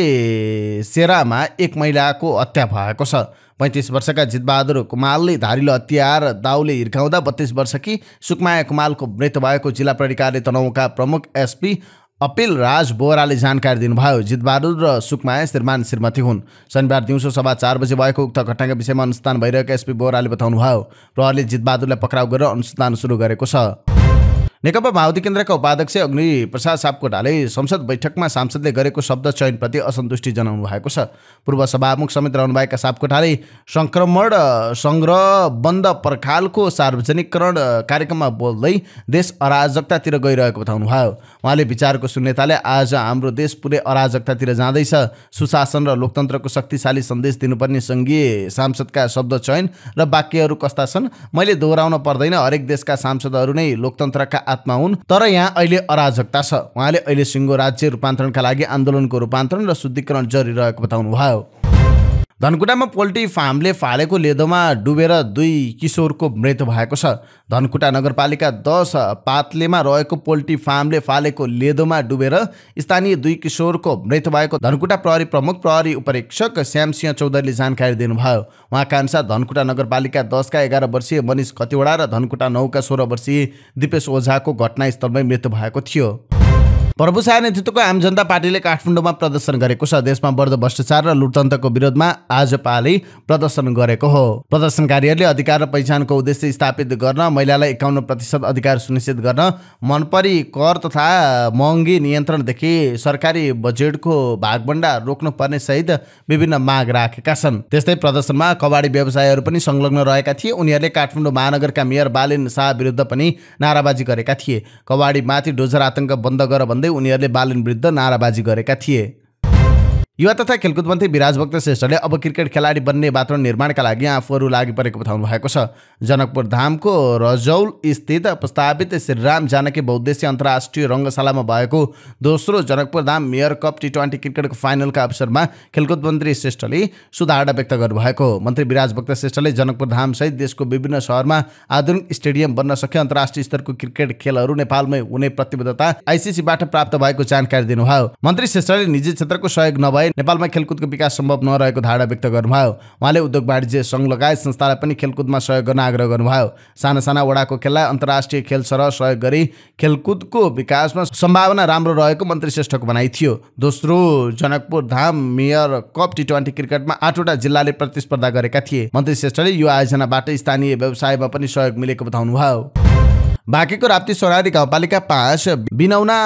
सेरामा एक महिलाको हत्या भएको छ पैँतिस वर्षका जितबहादुर कुमालले धारिलो हतियार दाउले हिर्काउँदा बत्तिस वर्षकी सुकमाया कुमालको मृत्यु भएको जिल्ला प्रहरीकारले तनहुका प्रमुख एसपी अपिल राज बोहराले जानकारी दिनुभयो जितबहादुर र सुकमाया श्रीमान श्रीमती हुन् शनिबार दिउँसो सभा चार बजे भएको उक्त घटनाका विषयमा अनुसन्धान भइरहेको एसपी बोहराले बताउनुभयो प्रहरले जितबहादुरलाई पक्राउ गरेर अनुसन्धान सुरु गरेको छ नेकपा माओवादी केन्द्रका उपाध्यक्ष अग्नि प्रसाद सापकोटाले संसद बैठकमा सांसदले गरेको शब्द चयनप्रति असन्तुष्टि जनाउनु भएको छ पूर्व सभामुख समेत रहनुभएका सापकोटाले सङ्क्रमण सङ्ग्रह बन्द पर्खालको सार्वजनिकरण कार्यक्रममा बोल्दै देश अराजकतातिर गइरहेको भयो उहाँले विचारको शून्यताले आज हाम्रो देश पुरै अराजकतातिर जाँदैछ सुशासन र लोकतन्त्रको शक्तिशाली सन्देश दिनुपर्ने सङ्घीय सांसदका शब्द चयन र वाक्यहरू कस्ता छन् मैले दोहोऱ्याउन पर्दैन हरेक देशका सांसदहरू नै लोकतन्त्रका आत्मा हुन् तर यहाँ अहिले अराजकता छ उहाँले अहिले सिङ्गो राज्य रूपान्तरणका लागि आन्दोलनको रूपान्तरण र शुद्धिकरण जारी रहेको भयो धनकुटामा पोल्ट्री फार्मले फालेको लेदोमा डुबेर दुई किशोरको मृत्यु भएको छ धनकुटा नगरपालिका दस पातलेमा रहेको पोल्ट्री फार्मले फालेको लेदोमा डुबेर स्थानीय दुई किशोरको मृत्यु भएको धनकुटा प्रहरी प्रमुख प्रहरी उपरीक्षक श्यामसिंह चौधरीले जानकारी दिनुभयो उहाँका अनुसार धनकुटा नगरपालिका दसका एघार वर्षीय मनिष खतिवडा र धनकुटा नौका सोह्र वर्षीय दिपेश ओझाको घटनास्थलमै मृत्यु भएको थियो प्रभु शाह नेतृत्वको आम जनता पार्टीले काठमाडौँमा प्रदर्शन गरेको छ देशमा बढ्दो भ्रष्टाचार र लुटतन्त्रको विरोधमा आज पालि प्रदर्शन गरेको हो प्रदर्शनकारीहरूले अधिकार र पहिचानको उद्देश्य स्थापित गर्न महिलालाई एकाउन्न प्रतिशत अधिकार सुनिश्चित गर्न मनपरी कर तथा महँगी नियन्त्रणदेखि सरकारी बजेटको भागभण्डा रोक्नुपर्ने सहित विभिन्न माग राखेका छन् त्यस्तै प्रदर्शनमा कबाडी व्यवसायहरू पनि संलग्न रहेका थिए उनीहरूले काठमाडौँ महानगरका मेयर बालिन शाह विरुद्ध पनि नाराबाजी गरेका थिए कबाडी माथि डोजर आतङ्क बन्द गर भन्दै उनीहरूले वृद्ध नाराबाजी गरेका थिए युवा तथा खेलकुद मन्त्री विराज भक्त श्रेष्ठले अब क्रिकेट खेलाडी बन्ने वातावरण निर्माणका लागि आफूहरू लागि परेको बताउनु भएको छ जनकपुर धामको रजौल स्थित प्रस्तावित श्रीराम जानकी बहुद्देश्य अन्तर्राष्ट्रिय रङ्गशालामा भएको दोस्रो Janakpur Dham mayor cup T twenty क्रिकेटको फाइनलका अवसरमा खेलकुद मन्त्री श्रेष्ठले सुधारणा व्यक्त गर्नुभएको मन्त्री विराज भक्त श्रेष्ठले जनकपुर धामसहित देशको विभिन्न सहरमा आधुनिक स्टेडियम बन्न सके अन्तर्राष्ट्रिय स्तरको क्रिकेट खेलहरू नेपालमै हुने प्रतिबद्धता आइसिसीबाट प्राप्त भएको जानकारी दिनुभयो मन्त्री श्रेष्ठले निजी क्षेत्रको सहयोग नभए भए नेपालमा खेलकुदको विकास सम्भव नरहेको धारणा व्यक्त गर्नुभयो उहाँले उद्योग वाणिज्य सङ्घ लगायत संस्थालाई पनि खेलकुदमा सहयोग गर्न आग्रह गर्नुभयो साना साना वडाको खेललाई अन्तर्राष्ट्रिय खेल सरह सहयोग गरी खेलकुदको विकासमा सम्भावना राम्रो रहेको मन्त्री श्रेष्ठको भनाइ थियो दोस्रो Janakpur Dham mayor cup T twenty क्रिकेटमा आठवटा जिल्लाले प्रतिस्पर्धा गरेका थिए मन्त्री श्रेष्ठले यो आयोजनाबाट स्थानीय व्यवसायमा पनि सहयोग मिलेको बताउनुभयो बाँकेको राप्ती सोनादी गाउँपालिका पाँच बिनौना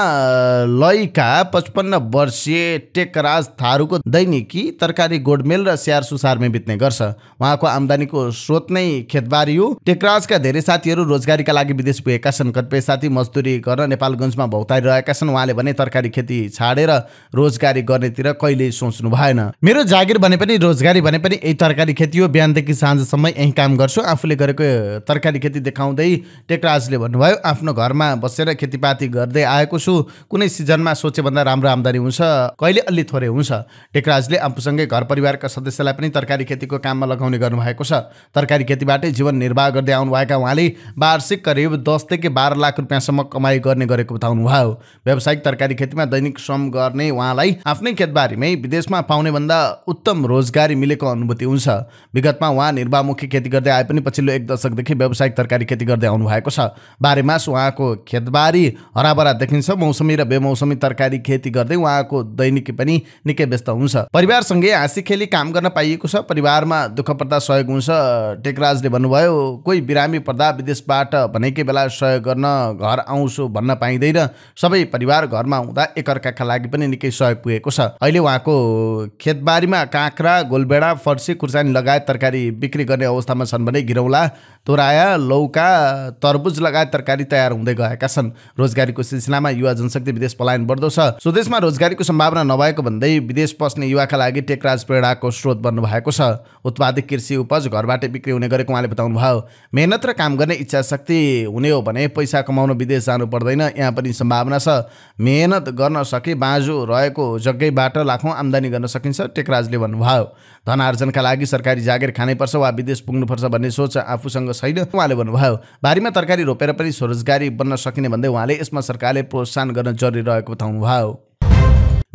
लयका पचपन्न वर्षीय टेकराज थारूको दैनिकी तरकारी गोडमेल र स्याहार सुसारमै बित्ने गर्छ उहाँको आमदानीको स्रोत नै खेतबारी हो टेकराजका धेरै साथीहरू रोजगारीका लागि विदेश पुगेका छन् कतिपय साथी मजदुरी गर्न नेपालगञ्जमा रहेका छन् उहाँले भने तरकारी खेती छाडेर रोजगारी गर्नेतिर कहिले सोच्नु भएन मेरो जागिर भने पनि रोजगारी भने पनि यही तरकारी खेती हो बिहानदेखि साँझसम्म यहीँ काम गर्छु आफूले गरेको तरकारी खेती देखाउँदै टेकराजले भन्नुभयो आफ्नो घरमा बसेर खेतीपाती गर्दै आएको छु कुनै सिजनमा सोचेभन्दा राम्रो आम्दानी हुन्छ कहिले अलि थोरै हुन्छ टेकराजले आफूसँगै घर परिवारका सदस्यलाई पनि तरकारी खेतीको काममा लगाउने गर्नुभएको छ तरकारी खेतीबाटै जीवन निर्वाह गर्दै आउनुभएका उहाँले वार्षिक करिब दसदेखि बाह्र लाख रुपियाँसम्म कमाइ गर्ने गरेको बताउनुभयो व्यावसायिक तरकारी खेतीमा दैनिक श्रम गर्ने उहाँलाई आफ्नै खेतबारीमै विदेशमा पाउनेभन्दा उत्तम रोजगारी मिलेको अनुभूति हुन्छ विगतमा उहाँ निर्वाहमुखी खेती गर्दै आए पनि पछिल्लो एक दशकदेखि व्यावसायिक तरकारी खेती गर्दै आउनु भएको छ बारेमा उहाँको खेतबारी हराभरा देखिन्छ मौसमी र बेमौसमी तरकारी खेती गर्दै उहाँको दैनिकी पनि निकै व्यस्त हुन्छ परिवारसँगै हाँसी खेली काम गर्न पाइएको छ परिवारमा दुःख पर्दा सहयोग हुन्छ टेकराजले भन्नुभयो कोही बिरामी पर्दा विदेशबाट भनेकै बेला सहयोग गर्न घर आउँछु भन्न पाइँदैन सबै परिवार घरमा हुँदा एकअर्काका लागि पनि निकै सहयोग पुगेको छ अहिले उहाँको खेतबारीमा काँक्रा गोलबेडा फर्सी खुर्सानी लगायत तरकारी बिक्री गर्ने अवस्थामा छन् भने घिरौला तोराया लौका तरबुज लगायत तरकारी तयार हुँदै गएका छन् रोजगारीको सिलसिलामा युवा जनशक्ति विदेश पलायन बढ्दो छ स्वदेशमा रोजगारीको सम्भावना नभएको भन्दै विदेश पस्ने युवाका लागि टेकराज प्रेरणाको स्रोत बन्नु भएको छ उत्पादित कृषि उपज घरबाटै बिक्री हुने गरेको उहाँले भयो मेहनत र काम गर्ने इच्छा शक्ति हुने हो भने पैसा कमाउन विदेश जानु पर्दैन यहाँ पनि सम्भावना छ मेहनत गर्न सके बाँझो रहेको जग्गैबाट लाखौँ आम्दानी गर्न सकिन्छ टेकराजले भन्नुभयो धन आर्जनका लागि सरकारी जागिर खानैपर्छ वा विदेश पुग्नुपर्छ भन्ने सोच आफूसँग छैन उहाँले भन्नुभयो बारीमा तरकारी रोपेर पनि स्वरोजगारी बन्न सकिने भन्दै उहाँले यसमा सरकारले प्रोत्साहन गर्न जरुरी रहेको बताउनुभयो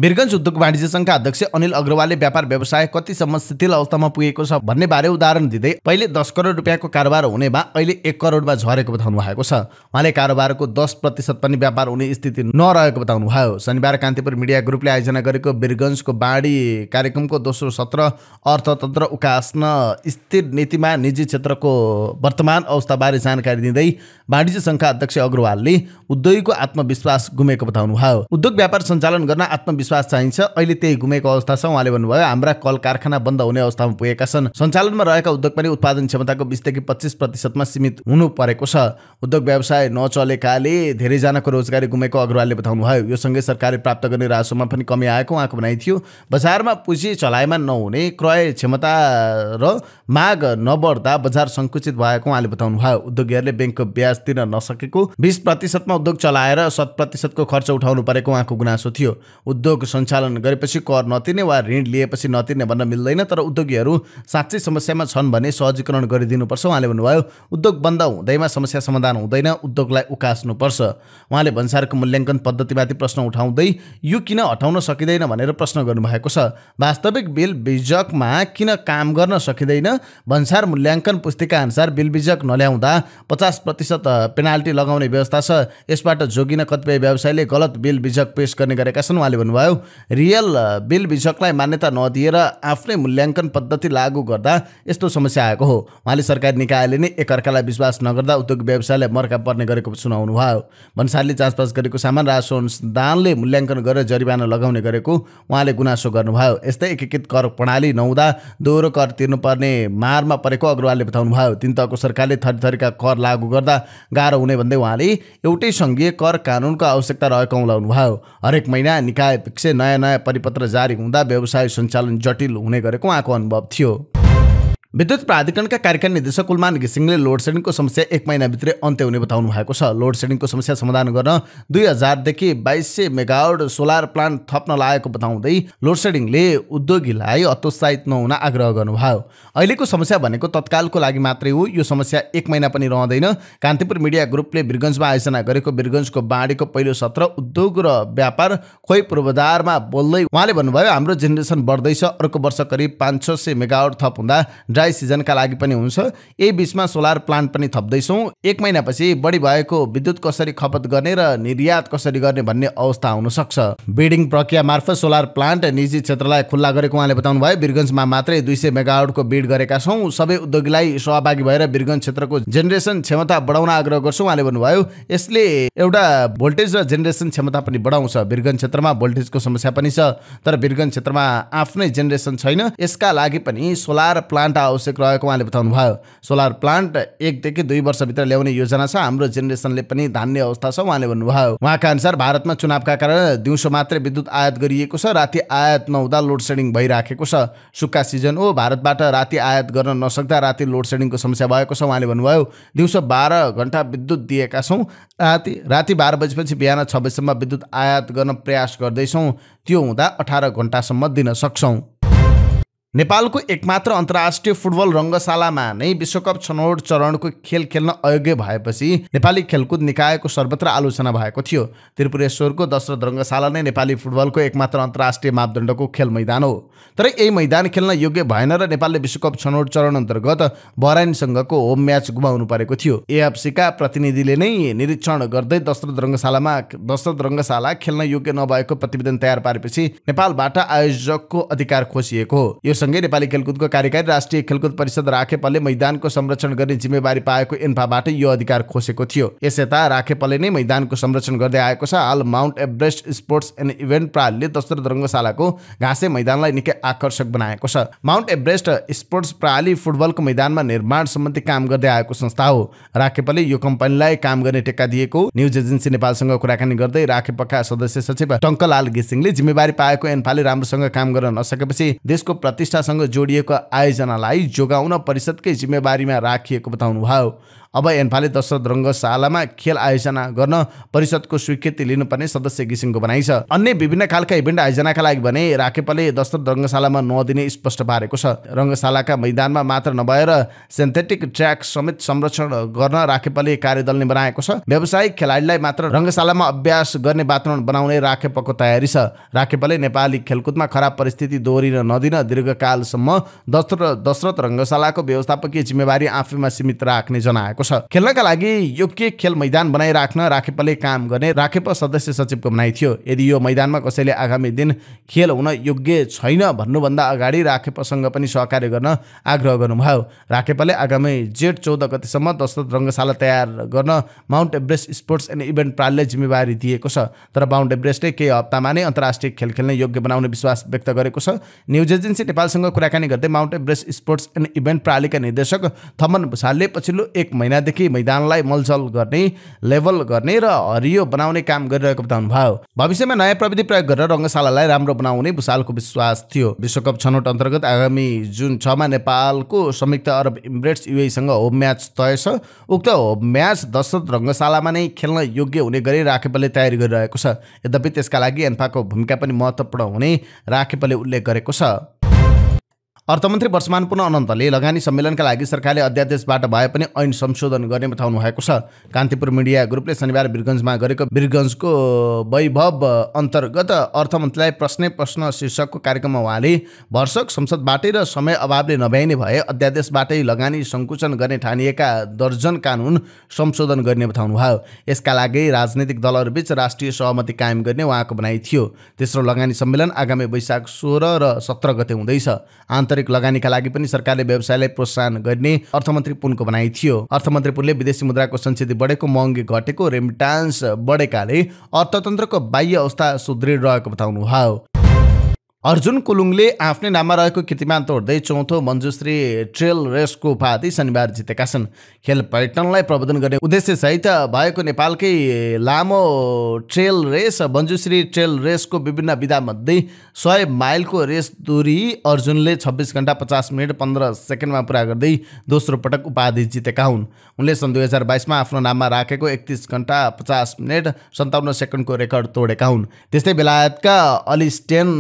वीरगञ्ज उद्योग वाणिज्य संघका अध्यक्ष अनिल अग्रवालले व्यापार व्यवसाय कतिसम्म शिथिल अवस्थामा पुगेको छ भन्ने बारे उदाहरण दिँदै पहिले दस करोड रुपियाँको कारोबार हुनेमा अहिले एक करोडमा झरेको बताउनु भएको छ उहाँले कारोबारको दस प्रतिशत पनि व्यापार हुने स्थिति नरहेको बताउनु भयो शनिबार कान्तिपुर मिडिया ग्रुपले आयोजना गरेको वीरगञ्जको बाढी कार्यक्रमको दोस्रो सत्र अर्थतन्त्र उकास्न स्थिर नीतिमा निजी क्षेत्रको वर्तमान अवस्थाबारे जानकारी दिँदै वाणिज्य सङ्घका अध्यक्ष अग्रवालले उद्योगीको आत्मविश्वास गुमेको बताउनु भयो उद्योग व्यापार सञ्चालन गर्न आत्मविश्वास विश्वास चाहिन्छ अहिले त्यही गुमेको अवस्था छ उहाँले भन्नुभयो हाम्रा कल कारखाना बन्द हुने अवस्थामा पुगेका छन् सञ्चालनमा रहेका उद्योग पनि उत्पादन क्षमताको बिसदेखि पच्चिस प्रतिशतमा सीमित हुनु परेको छ उद्योग व्यवसाय नचलेकाले धेरैजनाको रोजगारी गुमेको अग्रवालले बताउनुभयो यो सँगै सरकारले प्राप्त गर्ने राजस्वमा पनि कमी आएको उहाँको भनाइ थियो बजारमा पुँजी चलाएमा नहुने क्रय क्षमता र माग नबढ्दा बजार सङ्कुचित भएको उहाँले बताउनुभयो उद्योगीहरूले ब्याङ्कको ब्याज तिर्न नसकेको बिस प्रतिशतमा उद्योग चलाएर शत प्रतिशतको खर्च उठाउनु परेको उहाँको गुनासो थियो उद्योग उद्योग सञ्चालन गरेपछि कर नतिर्ने वा ऋण लिएपछि नतिर्ने भन्न मिल्दैन तर उद्योगीहरू साँच्चै समस्यामा छन् भने सहजीकरण गरिदिनुपर्छ उहाँले भन्नुभयो उद्योग बन्द हुँदैमा समस्या समाधान हुँदैन उद्योगलाई उकास्नुपर्छ उहाँले भन्सारको मूल्याङ्कन पद्धतिमाथि प्रश्न उठाउँदै यो किन हटाउन सकिँदैन भनेर प्रश्न गर्नुभएको छ वास्तविक बिल बिजकमा किन काम गर्न सकिँदैन भन्सार मूल्याङ्कन पुस्तिका अनुसार बिल बिजक नल्याउँदा पचास प्रतिशत पेनाल्टी लगाउने व्यवस्था छ यसबाट जोगिन कतिपय व्यवसायले गलत बिल बिजक पेस गर्ने गरेका छन् उहाँले भन्नुभयो भन्नुभयो रियल बिल विषयकलाई मान्यता नदिएर आफ्नै मूल्याङ्कन पद्धति लागू गर्दा यस्तो समस्या आएको हो उहाँले सरकारी निकायले नै एकअर्कालाई विश्वास नगर्दा उद्योग व्यवसायलाई मर्का पर्ने गरेको सुनाउनु भयो भन्सारले जाँचपास गरेको सामान राजस्वले मूल्याङ्कन गरेर जरिवाना लगाउने गरेको उहाँले गुनासो गर्नुभयो यस्तै एकीकृत कर प्रणाली नहुँदा दोहोरो कर तिर्नुपर्ने मारमा परेको अग्रवालले बताउनु भयो तिन तहको सरकारले थरी थरीका कर लागू गर्दा गाह्रो हुने भन्दै उहाँले एउटै सङ्घीय कर कानुनको आवश्यकता रहेको औलाउनु भयो हरेक महिना निकाय नयाँ नयाँ परिपत्र जारी हुँदा व्यवसाय सञ्चालन जटिल हुने गरेको उहाँको अनुभव थियो विद्युत प्राधिकरणका कार्यकारी निर्देशक कुलमान घिसिङले लोड सेडिङको समस्या एक महिनाभित्रै अन्त्य हुने बताउनु भएको छ लोड सेडिङको समस्या समाधान गर्न दुई हजारदेखि बाइस सय मेगावट सोलर प्लान्ट थप्न लागेको बताउँदै लोड सेडिङले उद्योगीलाई हतोत्साहित नहुन आग्रह गर्नुभयो अहिलेको समस्या भनेको तत्कालको लागि मात्रै हो यो समस्या एक महिना पनि रहँदैन कान्तिपुर मिडिया ग्रुपले वीरगन्जमा आयोजना गरेको वीरगन्जको बाँडीको पहिलो सत्र उद्योग र व्यापार खोइ पूर्वाधारमा बोल्दै उहाँले भन्नुभयो हाम्रो जेनेरेसन बढ्दैछ अर्को वर्ष करिब पाँच छ सय मेगावट थप हुँदा ड्राई सिजनका लागि पनि हुन्छ यही बिचमा सोलर प्लान्ट पनि थप्दैछौँ एक महिनापछि बढी भएको विद्युत कसरी खपत गर्ने र निर्यात कसरी गर्ने भन्ने अवस्था हुन सक्छ बिडिङ प्रक्रिया मार्फत सोलर प्लान्ट निजी क्षेत्रलाई खुल्ला गरेको उहाँले बताउनु भयो बिरगन्जमा मात्रै दुई सय मेगावटको बिड गरेका छौँ सबै उद्योगीलाई सहभागी भएर बिरगन्ज क्षेत्रको जेनेरेसन क्षमता बढाउन आग्रह गर्छौँ उहाँले भन्नुभयो यसले एउटा भोल्टेज र जेनेरेसन क्षमता पनि बढाउँछ बिरगन्ज क्षेत्रमा भोल्टेजको समस्या पनि छ तर बिरगन्ज क्षेत्रमा आफ्नै जेनेरेसन छैन यसका लागि पनि सोलर प्लान्ट आवश्यक रहेको उहाँले बताउनुभयो सोलर प्लान्ट एकदेखि दुई वर्षभित्र ल्याउने योजना छ हाम्रो जेनेरेसनले पनि धान्ने अवस्था छ उहाँले भन्नुभयो उहाँका अनुसार भारतमा चुनावका कारण दिउँसो मात्रै विद्युत आयात गरिएको छ राति आयात नहुँदा लोड सेडिङ भइराखेको छ सुक्खा सिजन हो भारतबाट राति आयात गर्न नसक्दा राति लोड सेडिङको समस्या भएको छ उहाँले भन्नुभयो दिउँसो बाह्र घन्टा विद्युत दिएका छौँ राति राति बाह्र बजेपछि बिहान छ बजीसम्म विद्युत आयात गर्न प्रयास गर्दैछौँ त्यो हुँदा अठार घन्टासम्म दिन सक्छौँ नेपालको एकमात्र अन्तर्राष्ट्रिय फुटबल रङ्गशालामा नै विश्वकप छनौट चरणको खेल खेल्न अयोग्य भएपछि नेपाली खेलकुद निकायको सर्वत्र आलोचना भएको थियो त्रिपुरेश्वरको दशरथ रङ्गशाला नै नेपाली फुटबलको एकमात्र अन्तर्राष्ट्रिय मापदण्डको खेल मैदान हो तर यही मैदान खेल्न योग्य भएन र नेपालले विश्वकप छनौट चरण अन्तर्गत बहराइनसँगको होम म्याच गुमाउनु परेको थियो एएफसीका प्रतिनिधिले नै निरीक्षण गर्दै दशरथ रङ्गशालामा दशरथ रङ्गशाला खेल्न योग्य नभएको प्रतिवेदन तयार पारेपछि नेपालबाट आयोजकको अधिकार खोसिएको हो सँगै नेपाली खेलकुदको कार्यकारी राष्ट्रिय खेलकुद परिषद राखेपले मैदानको संरक्षण गर्ने जिम्मेवारी पाएको एन्फाबाट यो अधिकार खोसेको थियो यस यता राखेपले नै मैदानको संरक्षण गर्दै आएको छ हाल Mount Everest sports and event प्रालले दशरथ रङ्गशालाको घाँसे मैदानलाई निकै आकर्षक बनाएको छ माउन्ट एभरेस्ट स्पोर्ट्स प्राली फुटबलको मैदानमा निर्माण सम्बन्धी काम गर्दै आएको संस्था हो राखेपले यो कम्पनीलाई काम गर्ने टेक्का दिएको न्युज एजेन्सी नेपालसँग कुराकानी गर्दै राखेपका सदस्य सचिव टङ्कलाल घिसिङले जिम्मेवारी पाएको एन्फाले राम्रोसँग काम गर्न नसकेपछि देशको प्रति प्रतिष्ठासँग जोडिएको आयोजनालाई जोगाउन परिषदकै जिम्मेवारीमा राखिएको बताउनुभयो अब एन्फाले दशरथ रङ्गशालामा खेल आयोजना गर्न परिषदको स्वीकृति लिनुपर्ने सदस्य घिसिङको भनाइ छ अन्य विभिन्न खालका इभेन्ट आयोजनाका लागि भने राखेपाले दशरथ रङ्गशालामा नदिने स्पष्ट पारेको छ रङ्गशालाका मैदानमा मात्र नभएर सेन्थेटिक ट्र्याक समेत संरक्षण गर्न राखेपाले कार्यदलले बनाएको छ व्यावसायिक खेलाडीलाई मात्र रङ्गशालामा अभ्यास गर्ने वातावरण बनाउने राखेपाको तयारी छ राखेपाले नेपाली खेलकुदमा खराब परिस्थिति दोहोरिन नदिन दीर्घकालसम्म दशरथ दशरथ रङ्गशालाको व्यवस्थापकीय जिम्मेवारी आफैमा सीमित राख्ने जनाएको भएको छ खेल्नका लागि योग्य खेल मैदान बनाइराख्न राखेपले काम गर्ने राखेप सदस्य सचिवको भनाइ थियो यदि यो मैदानमा कसैले आगामी दिन खेल हुन योग्य छैन भन्नुभन्दा अगाडि राखेपसँग पनि सहकार्य गर्न आग्रह गर्नुभयो राखेपले आगामी जेठ चौध गतिसम्म दशरथ रङ्गशाला तयार गर्न Mount Everest sports and event प्रालले जिम्मेवारी दिएको छ तर माउन्ट एभरेस्टले केही हप्तामा नै अन्तर्राष्ट्रिय खेल खेल्ने योग्य बनाउने विश्वास व्यक्त गरेको छ न्युज एजेन्सी नेपालसँग कुराकानी गर्दै Mount Everest sports and event प्रालीका निर्देशक थमन भूषालले पछिल्लो एक महिना महिनादेखि मैदानलाई मलजल गर्ने लेभल गर्ने र हरियो बनाउने काम गरिरहेको बताउनुभयो भविष्यमा नयाँ प्रविधि प्रयोग गरेर रङ्गशालालाई राम्रो बनाउने भूषालको विश्वास थियो विश्वकप छनौट अन्तर्गत आगामी जुन छमा नेपालको संयुक्त अरब इमिरेट्स युएसँग होम म्याच तय छ उक्त होम म्याच दशरथ रङ्गशालामा नै खेल्न योग्य हुने गरी राखेपले तयारी गरिरहेको छ यद्यपि त्यसका लागि एन्फाको भूमिका पनि महत्त्वपूर्ण हुने राखेपले उल्लेख गरेको छ अर्थमन्त्री वर्षमान पुनः अनन्तले लगानी सम्मेलनका लागि सरकारले अध्यादेशबाट भए पनि ऐन संशोधन गर्ने बताउनु भएको छ कान्तिपुर मिडिया ग्रुपले शनिबार वीरगन्जमा गरेको वीरगन्जको वैभव अन्तर्गत अर्थमन्त्रीलाई प्रश्ने प्रश्न शीर्षकको कार्यक्रममा उहाँले भर्षक संसदबाटै र समय अभावले नभ्याइने भए अध्यादेशबाटै लगानी सङ्कुचन गर्ने ठानिएका दर्जन कानुन संशोधन गर्ने बताउनु भयो यसका लागि राजनैतिक दलहरूबीच राष्ट्रिय सहमति कायम गर्ने उहाँको भनाइ थियो तेस्रो लगानी सम्मेलन आगामी वैशाख सोह्र र सत्र गते हुँदैछ आन्तरिक लगानीका लागि पनि सरकारले व्यवसायलाई प्रोत्साहन गर्ने अर्थमन्त्री पुनको भनाइ थियो अर्थमन्त्री पुनले विदेशी मुद्राको संसद बढेको महँगी घटेको रेमिटान्स बढेकाले अर्थतन्त्रको बाह्य अवस्था सुदृढ रहेको बताउनु भयो अर्जुन कुलुङले आफ्नै नाममा रहेको कीर्तिमान तोड्दै चौथो मञ्जुश्री ट्रेल रेसको उपाधि शनिबार जितेका छन् खेल पर्यटनलाई प्रबोधन गर्ने उद्देश्यसहित भएको नेपालकै लामो ट्रेल रेस मञ्जुश्री ट्रेल रेसको विभिन्न विधामध्ये सय माइलको रेस दूरी अर्जुनले छब्बिस घन्टा पचास मिनट पन्ध्र सेकेन्डमा पुरा गर्दै दोस्रो पटक उपाधि जितेका हुन् उनले सन् दुई हजार बाइसमा आफ्नो नाममा राखेको एकतिस घन्टा पचास मिनट सन्ताउन्न सेकेन्डको रेकर्ड तोडेका हुन् त्यस्तै बेलायतका अलिस्टेन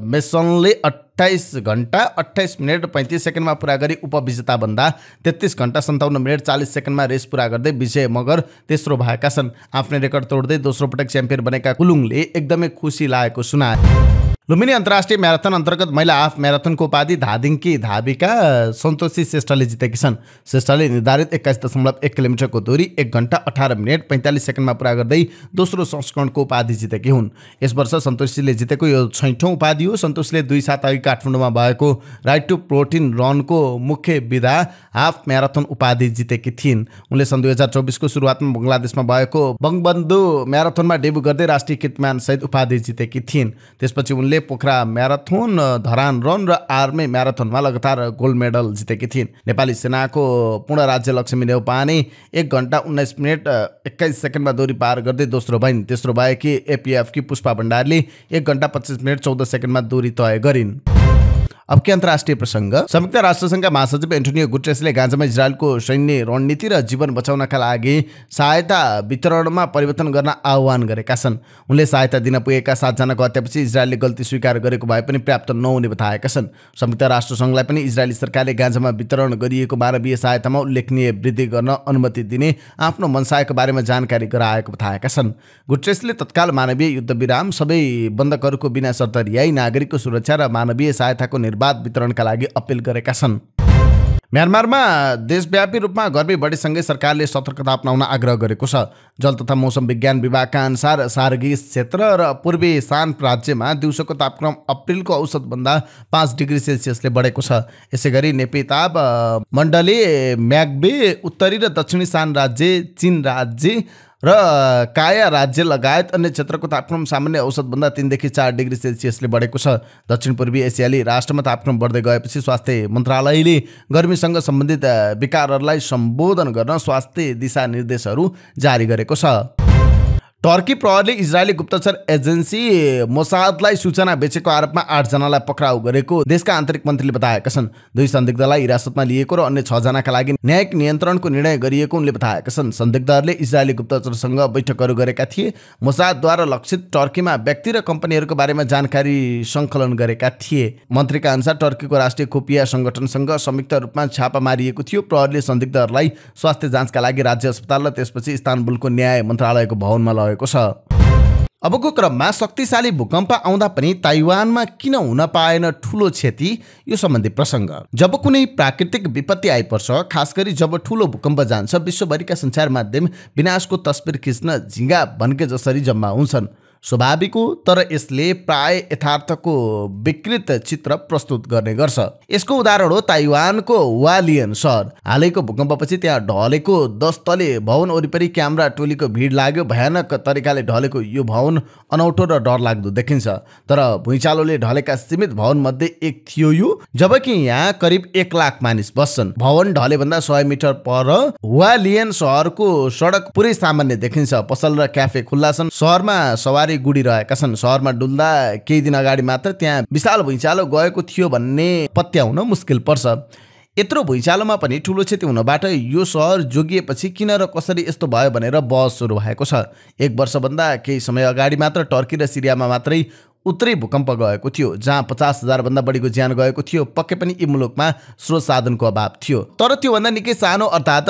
मेसनले अट्ठाइस घन्टा अट्ठाइस मिनट पैँतिस सेकेन्डमा पुरा गरी उपविजेताभन्दा तेत्तिस घन्टा सन्ताउन्न मिनट चालिस सेकेन्डमा रेस पुरा गर्दै विजय मगर तेस्रो भएका छन् आफ्नै रेकर्ड तोड्दै दोस्रो पटक च्याम्पियन बनेका कुलुङले एकदमै खुसी लागेको सुनाए लुम्बिनी अन्तर्राष्ट्रिय म्याराथन अन्तर्गत महिला हाफ म्याराथनको उपाधि धादिङकी धाविका सन्तोषी श्रेष्ठले जितेकी छन् श्रेष्ठले निर्धारित एक्काइस दशमलव एक किलोमिटरको दूरी एक घन्टा अठार मिनट पैँतालिस सेकेन्डमा पुरा गर्दै दोस्रो संस्करणको उपाधि जितेकी हुन् यस वर्ष सन्तोषीले जितेको यो छैठौँ उपाधि हो सन्तोषले दुई सात अघि काठमाडौँमा भएको राइट टु प्रोटिन रनको मुख्य विधा हाफ म्याराथन उपाधि जितेकी थिइन् उनले सन् दुई हजार चौबिसको सुरुवातमा बङ्गलादेशमा भएको बङ्गबन्धु म्याराथनमा डेब्यू गर्दै राष्ट्रिय कीर्तिमानसहित उपाधि जितेकी थिइन् त्यसपछि उनले पोखरा म्याराथोन धरान रन र आर्मी म्याराथनमा लगातार गोल्ड मेडल जितेकी थिइन् नेपाली सेनाको पूर्ण राज्य लक्ष्मी नेउपाने एक घन्टा उन्नाइस मिनट एक्काइस सेकेन्डमा दोरी पार गर्दै दोस्रो भइन् तेस्रो भएकी एपिएफकी पुष्पा भण्डारीले एक घन्टा पच्चिस मिनट चौध सेकेन्डमा दोरी तय गरिन् अब के अन्तर्राष्ट्रिय प्रसङ्ग संयुक्त राष्ट्रसङ्घका महासचिव एन्टोनियो गुट्रेसले गाँजामा इजरायलको सैन्य रणनीति र जीवन बचाउनका लागि सहायता वितरणमा परिवर्तन गर्न आह्वान गरेका छन् उनले सहायता दिन पुगेका सातजनाको हत्यापछि इजरायलले गल्ती स्वीकार गरेको भए पनि प्राप्त नहुने बताएका छन् संयुक्त राष्ट्रसङ्घलाई पनि इजरायली सरकारले गाँजामा वितरण गरिएको मानवीय सहायतामा उल्लेखनीय वृद्धि गर्न अनुमति दिने आफ्नो मनसायको बारेमा जानकारी गराएको बताएका छन् गुट्रेसले तत्काल मानवीय युद्धविराम सबै बन्धकहरूको बिना शर्त रियाई नागरिकको सुरक्षा र मानवीय सहायताको निर्माण प्रसादवाद वितरणका लागि अपिल गरेका छन् म्यानमारमा देशव्यापी रूपमा गर्मी बढीसँगै सरकारले सतर्कता अप्नाउन आग्रह गरेको छ जल तथा मौसम विज्ञान विभागका अनुसार सार्गी क्षेत्र र पूर्वी सान राज्यमा दिउँसोको तापक्रम अप्रिलको औसतभन्दा पाँच डिग्री सेल्सियसले बढेको छ यसै गरी नेपिताप मण्डली म्याग्बे उत्तरी र दक्षिणी सान राज्य चिन राज्य र काया राज्य लगायत अन्य क्षेत्रको तापक्रम सामान्य औसतभन्दा तिनदेखि चार डिग्री सेल्सियसले बढेको छ दक्षिण पूर्वी एसियाली राष्ट्रमा तापक्रम बढ्दै गएपछि स्वास्थ्य मन्त्रालयले गर्मीसँग सम्बन्धित विकारहरूलाई सम्बोधन गर्न स्वास्थ्य दिशानिर्देशहरू जारी गरेको छ टर्की प्रहरले इजरायली गुप्तचर एजेन्सी मोसादलाई सूचना बेचेको आरोपमा आठजनालाई पक्राउ गरेको देशका आन्तरिक मन्त्रीले बताएका छन् दुई सन्दिग्धलाई हिरासतमा लिएको र अन्य छजनाका लागि न्यायिक नियन्त्रणको निर्णय गरिएको उनले बताएका छन् सन्दिग्धहरूले इजरायली गुप्तचरसँग बैठकहरू गरेका थिए मोसादद्वारा लक्षित टर्कीमा व्यक्ति र कम्पनीहरूको बारेमा जानकारी सङ्कलन गरेका थिए मन्त्रीका अनुसार टर्कीको राष्ट्रिय खोपिया सङ्गठनसँग संयुक्त रूपमा छापा मारिएको थियो प्रहरले सन्दिग्धहरूलाई स्वास्थ्य जाँचका लागि राज्य अस्पताल र त्यसपछि इस्तानबुलको न्याय मन्त्रालयको भवनमा लग्यो भएको छ अबको क्रममा शक्तिशाली भूकम्प आउँदा पनि ताइवानमा किन हुन पाएन ठुलो क्षति यो सम्बन्धी प्रसङ्ग जब कुनै प्राकृतिक विपत्ति आइपर्छ खास गरी जब ठुलो भूकम्प जान्छ विश्वभरिका सञ्चार माध्यम विनाशको तस्बिर खिच्न झिङ्गा भन्के जसरी जम्मा हुन्छन् स्वाभाविक हो तर यसले प्राय यथार्थको विकृत चित्र प्रस्तुत गर्ने गर्छ यसको उदाहरण हो ताइवानको वालियन सहर हालैको भूकम्पपछि त्यहाँ ढलेको दस तले भवन वरिपरि क्यामरा टोलीको भिड लाग्यो भयानक तरिकाले ढलेको यो भवन अनौठो र डर लाग्दो देखिन्छ तर भुइँचालोले ढलेका सीमित भवन मध्ये एक थियो यो जबकि यहाँ करिब एक लाख मानिस बस्छन् भवन ढलेभन्दा सय मिटर पर वालियन सहरको सडक पुरै सामान्य देखिन्छ पसल र क्याफे खुल्ला छन् सहरमा सवारी बिस्तारै गुडिरहेका छन् सहरमा डुल्दा केही दिन अगाडि मात्र त्यहाँ विशाल भुइँचालो गएको थियो भन्ने पत्याउन मुस्किल पर्छ यत्रो भुइँचालोमा पनि ठुलो क्षति हुनबाट यो सहर जोगिएपछि किन र कसरी यस्तो भयो भनेर बहस सुरु भएको छ एक वर्षभन्दा केही समय अगाडि मात्र टर्की र सिरियामा मात्रै उत्तरी भूकम्प गएको थियो जहाँ पचास हजारभन्दा बढीको ज्यान गएको थियो पक्कै पनि यी मुलुकमा स्रोत साधनको अभाव थियो तर त्योभन्दा निकै सानो अर्थात्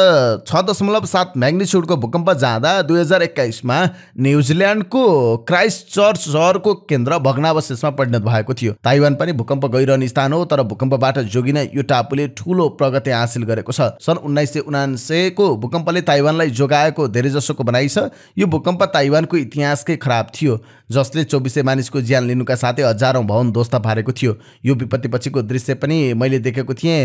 छ दशमलव सात म्याग्निच्युडको भूकम्प जाँदा दुई हजार एक्काइसमा न्युजिल्यान्डको क्राइस्ट चर्च सहरको केन्द्र भग्नावशेषमा परिणत भएको थियो ताइवान पनि भूकम्प गइरहने स्थान हो तर भूकम्पबाट जोगिन यो टापुले ठुलो प्रगति हासिल गरेको छ सन् उन्नाइस सय उनासेको भूकम्पले ताइवानलाई जोगाएको धेरैजसोको बनाइ छ यो भूकम्प ताइवानको इतिहासकै खराब थियो जसले चौबिसै मानिसको ज्यान पहिचान लिनुका साथै हजारों भवन ध्वस्त पारे पारेको थियो यो विपत्तिपछिको दृश्य मैं देखे थे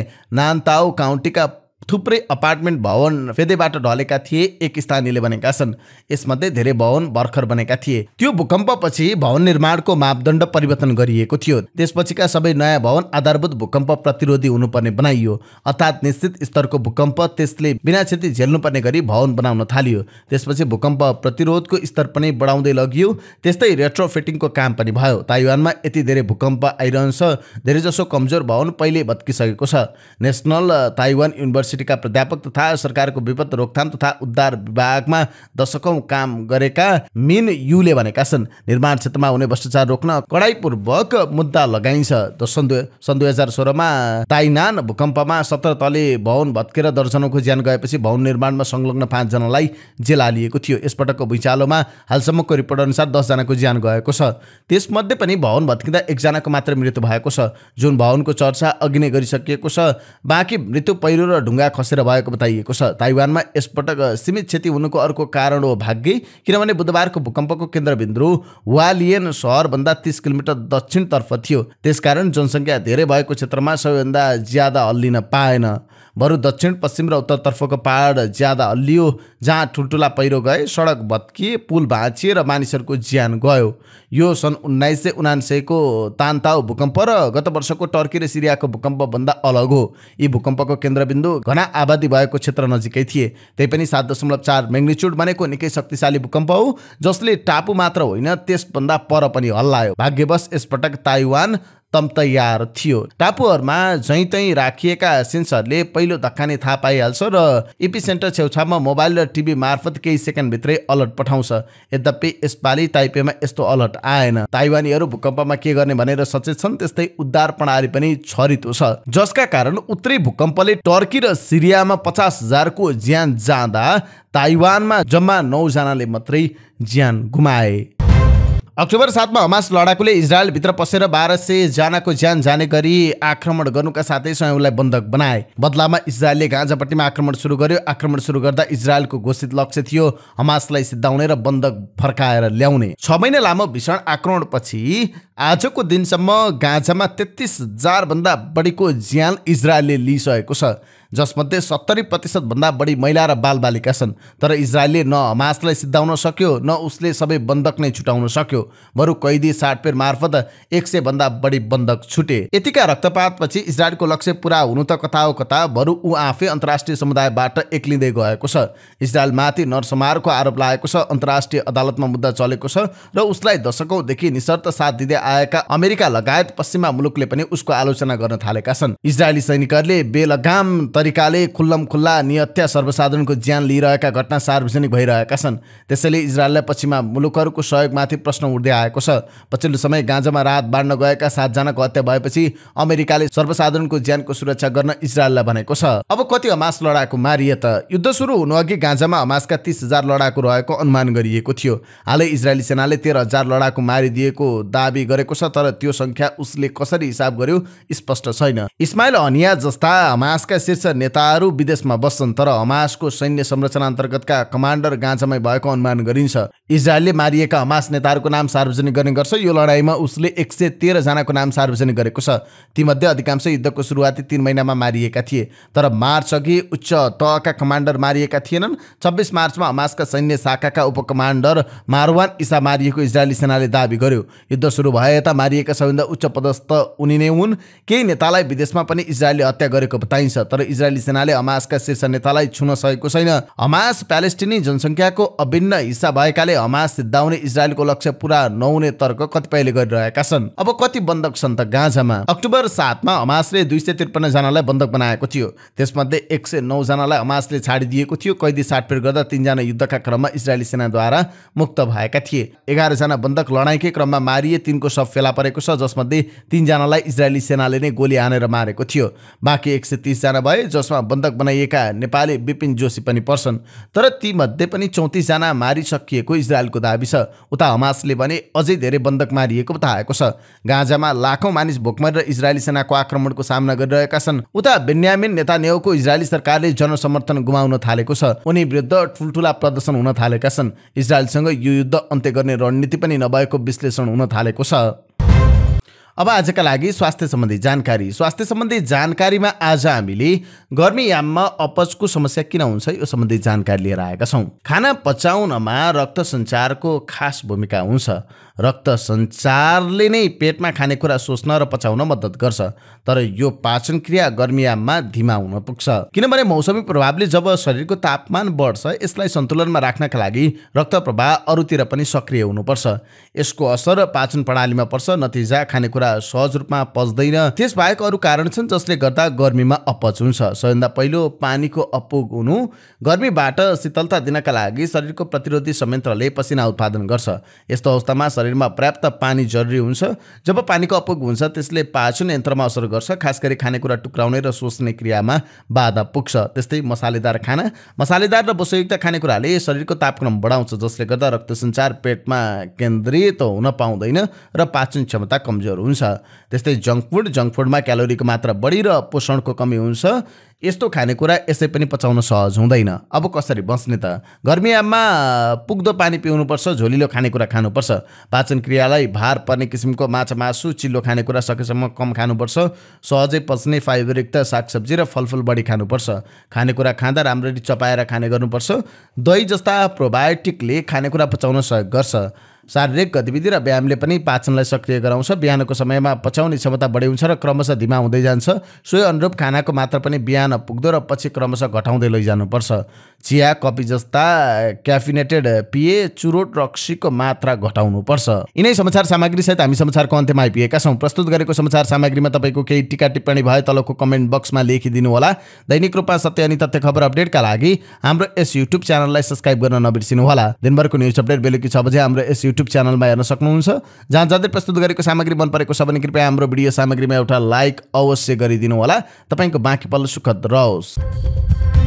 नानताओ काउंटी का थुप्रै अपार्टमेन्ट भवन फेदेबाट ढलेका थिए एक स्थानीयले भनेका छन् यसमध्ये धेरै भवन भर्खर बनेका थिए त्यो भूकम्पपछि भवन निर्माणको मापदण्ड परिवर्तन गरिएको थियो त्यसपछिका सबै नयाँ भवन आधारभूत भूकम्प प्रतिरोधी हुनुपर्ने बनाइयो अर्थात् निश्चित स्तरको भूकम्प त्यसले बिना क्षति झेल्नुपर्ने गरी भवन बनाउन थालियो त्यसपछि भूकम्प प्रतिरोधको स्तर पनि बढाउँदै लगियो त्यस्तै रेट्रो फिटिङको काम पनि भयो ताइवानमा यति धेरै भूकम्प आइरहन्छ धेरैजसो कमजोर भवन पहिले भत्किसकेको छ नेसनल ताइवान युनिभर्सिटी युनिभर्सिटीका प्राध्यापक तथा सरकारको विपद रोकथाम तथा उद्धार विभागमा दशकौं काम गरेका मिन युले भनेका छन् निर्माण क्षेत्रमा हुने भ्रष्टाचार रोक्न कडाईपूर्वक मुद्दा लगाइन्छ सन् सन् दुई हजार सोह्रमा ताइनान भूकम्पमा सत्र तले भवन भत्केर दर्जनौँको ज्यान गएपछि भवन निर्माणमा संलग्न पाँचजनालाई जेल हालिएको थियो यसपटकको भुइँचालोमा हालसम्मको रिपोर्ट अनुसार दसजनाको ज्यान गएको छ त्यसमध्ये पनि भवन भत्किँदा एकजनाको मात्र मृत्यु भएको छ जुन भवनको चर्चा अघि नै गरिसकिएको छ बाँकी मृत्यु पहिरो र ढुङ्गा खसेर भएको बताइएको छ ताइवानमा यसपटक सीमित क्षति हुनुको अर्को कारण हो भाग्य किनभने बुधबारको भूकम्पको केन्द्रबिन्दु वालियन सहरभन्दा तिस किलोमिटर दक्षिणतर्फ थियो त्यसकारण जनसङ्ख्या धेरै भएको क्षेत्रमा सबैभन्दा ज्यादा हल्लिन पाएन बरु दक्षिण पश्चिम र उत्तरतर्फको पहाड ज्यादा हल्लियो जहाँ ठुल्ठुला पहिरो गए सडक भत्किए पुल भाँचिए र मानिसहरूको ज्यान गयो यो सन् उन्नाइस सय उनान्सयको तान्ताउ भूकम्प र गत वर्षको टर्की र सिरियाको भूकम्पभन्दा अलग हो यी भूकम्पको केन्द्रबिन्दु घना आबादी भएको क्षेत्र नजिकै थिए तैपनि सात दशमलव चार म्याग्निच्युड भनेको निकै शक्तिशाली भूकम्प हो जसले टापु मात्र होइन त्यसभन्दा पर पनि हल्लायो भाग्यवश यसपटक ताइवान तयार थियो टापुहरूमा झैतै राखिएका सेन्सरले पहिलो धक्का नै थाहा पाइहाल्छ र इपी सेन्टर छेउछाउमा मोबाइल र टिभी मार्फत केही सेकेन्डभित्रै अलर्ट पठाउँछ यद्यपि यसपालि ताइपेमा यस्तो अलर्ट आएन ताइवानीहरू भूकम्पमा के गर्ने भनेर सचेत छन् त्यस्तै उद्धार प्रणाली पनि छरितो छ जसका कारण उत्तरी भूकम्पले टर्की र सिरियामा पचास हजारको ज्यान जाँदा ताइवानमा जम्मा नौजनाले मात्रै ज्यान गुमाए अक्टोबर सातमा हमास लडाकुले इजरायलभित्र पसेर बाह्र सय जनाको ज्यान जाने गरी आक्रमण गर्नुका साथै स्वयंलाई बन्धक बनाए बदलामा इजरायलले गाँझापट्टिमा आक्रमण सुरु गर्यो आक्रमण सुरु गर्दा इजरायलको घोषित लक्ष्य थियो हमासलाई सिद्धाउने र बन्धक फर्काएर ल्याउने छ महिना लामो भीषण आक्रमणपछि आजको दिनसम्म गाँझामा तेत्तिस हजारभन्दा बढीको ज्यान इजरायलले लिइसकेको छ जसमध्ये सत्तरी प्रतिशतभन्दा बढी महिला र बालबालिका छन् तर इजरायलले न हमासलाई सिद्धाउन सक्यो न उसले सबै बन्धक नै छुटाउन सक्यो बरु कैदी साटपेर मार्फत एक सयभन्दा बढी बन्धक छुटे यतिका रक्तपातपछि इजरायलको लक्ष्य पुरा हुनु त कथा हो कथा बरु ऊ आफै अन्तर्राष्ट्रिय समुदायबाट एक्लिँदै गएको छ इजरायलमाथि नरसमारको आरोप लागेको छ अन्तर्राष्ट्रिय अदालतमा मुद्दा चलेको छ र उसलाई दशकौँदेखि निशर्त साथ दिँदै आएका अमेरिका लगायत पश्चिमा मुलुकले पनि उसको आलोचना गर्न थालेका छन् इजरायली सैनिकहरूले बेलगाम तरिकाले खुल्लम खुल्ला नियत्या सर्वसाधारणको ज्यान लिइरहेका घटना सार्वजनिक भइरहेका छन् त्यसैले इजरायललाई पश्चिमा मुलुकहरूको सहयोगमाथि प्रश्न उठ्दै आएको छ पछिल्लो समय गाँजामा राहत बाँड्न गएका सातजनाको हत्या भएपछि अमेरिकाले सर्वसाधारणको ज्यानको सुरक्षा गर्न इजरायललाई भनेको छ अब कति हमास लडाकु मारिए त युद्ध सुरु हुनुअघि गाँजामा हमासका तिस हजार लडाकु रहेको अनुमान गरिएको थियो हालै इजरायली सेनाले तेह्र हजार लडाकु मारिदिएको दावी गरेको छ तर त्यो सङ्ख्या उसले कसरी हिसाब गर्यो स्पष्ट छैन इस्माइल हनिया जस्ता हमासका शीर्ष नेताहरू विदेशमा बस्छन् तर हमासको सैन्य संरचना अन्तर्गतका कमान्डर गाँजामै भएको अनुमान गरिन्छ इजरायलले मारिएका हमास नेताहरूको नाम सार्वजनिक गर्ने गर्छ यो लडाइँमा उसले एक सय तेह्रजनाको नाम सार्वजनिक गरेको छ तीमध्ये अधिकांश युद्धको सुरुवाती तिन महिनामा मारिएका थिए तर मार्च अघि उच्च तहका कमान्डर मारिएका थिएनन् छब्बिस मार्चमा हमासका सैन्य शाखाका उपकमान्डर मारवान इसा मारिएको इजरायली सेनाले दावी गर्यो युद्ध सुरु भए यता मारिएका सबैभन्दा उच्च पदस्थ उनी नै हुन् केही नेतालाई विदेशमा पनि इजरायलले हत्या गरेको बताइन्छ तर इजरायली सेनाले हमासका शीर्ष नेतालाई छुन सकेको छैन हमास प्यालेस्टिनी जनसङ्ख्याको अभिन्न हिस्सा भएकाले हमास सिद्धाउने इजरायलको लक्ष्य पुरा नहुने तर्क कतिपयले गरिरहेका छन् अब कति बन्धक छन् त गाँझामा अक्टोबर सातमा हमासले दुई सय जनालाई बन्धक बनाएको थियो त्यसमध्ये एक सय नौजनालाई हमासले छाडिदिएको थियो कैदी साटफेट गर्दा तिनजना युद्धका क्रममा इजरायली सेनाद्वारा मुक्त भएका थिए एघारजना बन्धक लडाइँकै क्रममा मारिए तिनको सब फेला परेको छ जसमध्ये तिनजनालाई इजरायली सेनाले नै गोली हानेर मारेको थियो बाँकी एक सय तिसजना भए जसमा बन्धक बनाइएका नेपाली विपिन जोशी पनि पर्छन् तर तीमध्ये पनि चौतिसजना मारिसकिएको इजरायलको दावी छ उता हमासले भने अझै धेरै बन्धक मारिएको बताएको छ गाँजामा लाखौँ मानिस भोकमर र इजरायली सेनाको आक्रमणको सामना गरिरहेका छन् उता बेन्यामिन नेतान्याहुको इजरायली सरकारले जनसमर्थन गुमाउन थालेको छ उनी विरुद्ध ठुल्ठुला प्रदर्शन हुन थालेका छन् इजरायलसँग यो युद्ध अन्त्य गर्ने रणनीति पनि नभएको विश्लेषण हुन थालेको छ अब आजका लागि स्वास्थ्य सम्बन्धी जानकारी स्वास्थ्य सम्बन्धी जानकारीमा आज हामीले गर्मीयाममा अपचको समस्या किन हुन्छ यो सम्बन्धी जानकारी लिएर आएका छौँ खाना पचाउनमा रक्त सञ्चारको खास भूमिका हुन्छ रक्त सञ्चारले नै पेटमा खानेकुरा सोच्न र पचाउन मद्दत गर्छ तर यो पाचन क्रिया गर्मियाममा धिमा हुन पुग्छ किनभने मौसमी प्रभावले जब शरीरको तापमान बढ्छ यसलाई सन्तुलनमा राख्नका लागि रक्त प्रवाह अरूतिर पनि सक्रिय हुनुपर्छ यसको असर पाचन प्रणालीमा पर्छ नतिजा खानेकुरा सहज रूपमा पच्दैन त्यसबाहेक अरू कारण छन् जसले गर्दा गर्मीमा अपच हुन्छ सबैभन्दा पहिलो पानीको अपुग हुनु गर्मीबाट शीतलता दिनका लागि शरीरको प्रतिरोधी संयन्त्रले पसिना उत्पादन गर्छ यस्तो अवस्थामा शरीर शरीरमा पर्याप्त पानी जरुरी हुन्छ जब पानीको अपुग हुन्छ त्यसले पाचन यन्त्रमा असर गर्छ खास गरी खानेकुरा टुक्राउने र सोच्ने क्रियामा बाधा पुग्छ त्यस्तै मसालेदार खाना मसालेदार र बोसोयुक्त खानेकुराले शरीरको तापक्रम बढाउँछ जसले गर्दा रक्त पेटमा केन्द्रित हुन पाउँदैन र पाचन क्षमता कमजोर हुन्छ त्यस्तै जङ्क फुड जङ्क फुडमा क्यालोरीको मात्रा बढी र पोषणको कमी हुन्छ यस्तो खानेकुरा यसै पनि पचाउन सहज हुँदैन अब कसरी बस्ने त गर्मीयाममा पुग्दो पानी पिउनुपर्छ झोलिलो खानेकुरा खानुपर्छ पाचन क्रियालाई भार पर्ने किसिमको माछा मासु चिल्लो खानेकुरा सकेसम्म कम खानुपर्छ सहजै पच्ने फाइबरयुक्त सागसब्जी र फलफुल बढी खानुपर्छ खानेकुरा खाँदा राम्ररी चपाएर खाने गर्नुपर्छ दही जस्ता प्रोबायोटिकले खानेकुरा पचाउन सहयोग गर्छ शारीरिक गतिविधि र व्यायामले पनि पाचनलाई सक्रिय गराउँछ बिहानको समयमा पचाउने क्षमता बढी हुन्छ र क्रमशः धिमा हुँदै जान्छ सोही अनुरूप खानाको मात्रा पनि बिहान पुग्दो र पछि क्रमशः घटाउँदै लैजानुपर्छ चिया कफी जस्ता क्याफिनेटेड पिए चुरोट रक्सीको मात्रा घटाउनुपर्छ यिनै समाचार सामग्री सामग्रीसहित हामी समाचारको अन्त्यमा आइपुगेका छौँ प्रस्तुत गरेको समाचार सामग्रीमा तपाईँको केही टिका टिप्पणी भए तलको कमेन्ट बक्समा लेखिदिनु होला दैनिक रूपमा सत्य अनि तथ्य खबर अपडेटका लागि हाम्रो यस युट्युब च्यानललाई सब्सक्राइब गर्न नबिर्सिनु होला दिनभरको न्युज अपडेट बेलुकी छ बजे हाम्रो यस युट्युब युट्युब च्यानलमा हेर्न सक्नुहुन्छ जहाँ जाँदै प्रस्तुत गरेको सामग्री मन परेको छ भने कृपया हाम्रो भिडियो सामग्रीमा एउटा लाइक अवश्य गरिदिनु होला तपाईँको बाँकी पल्लो सुखद रहोस्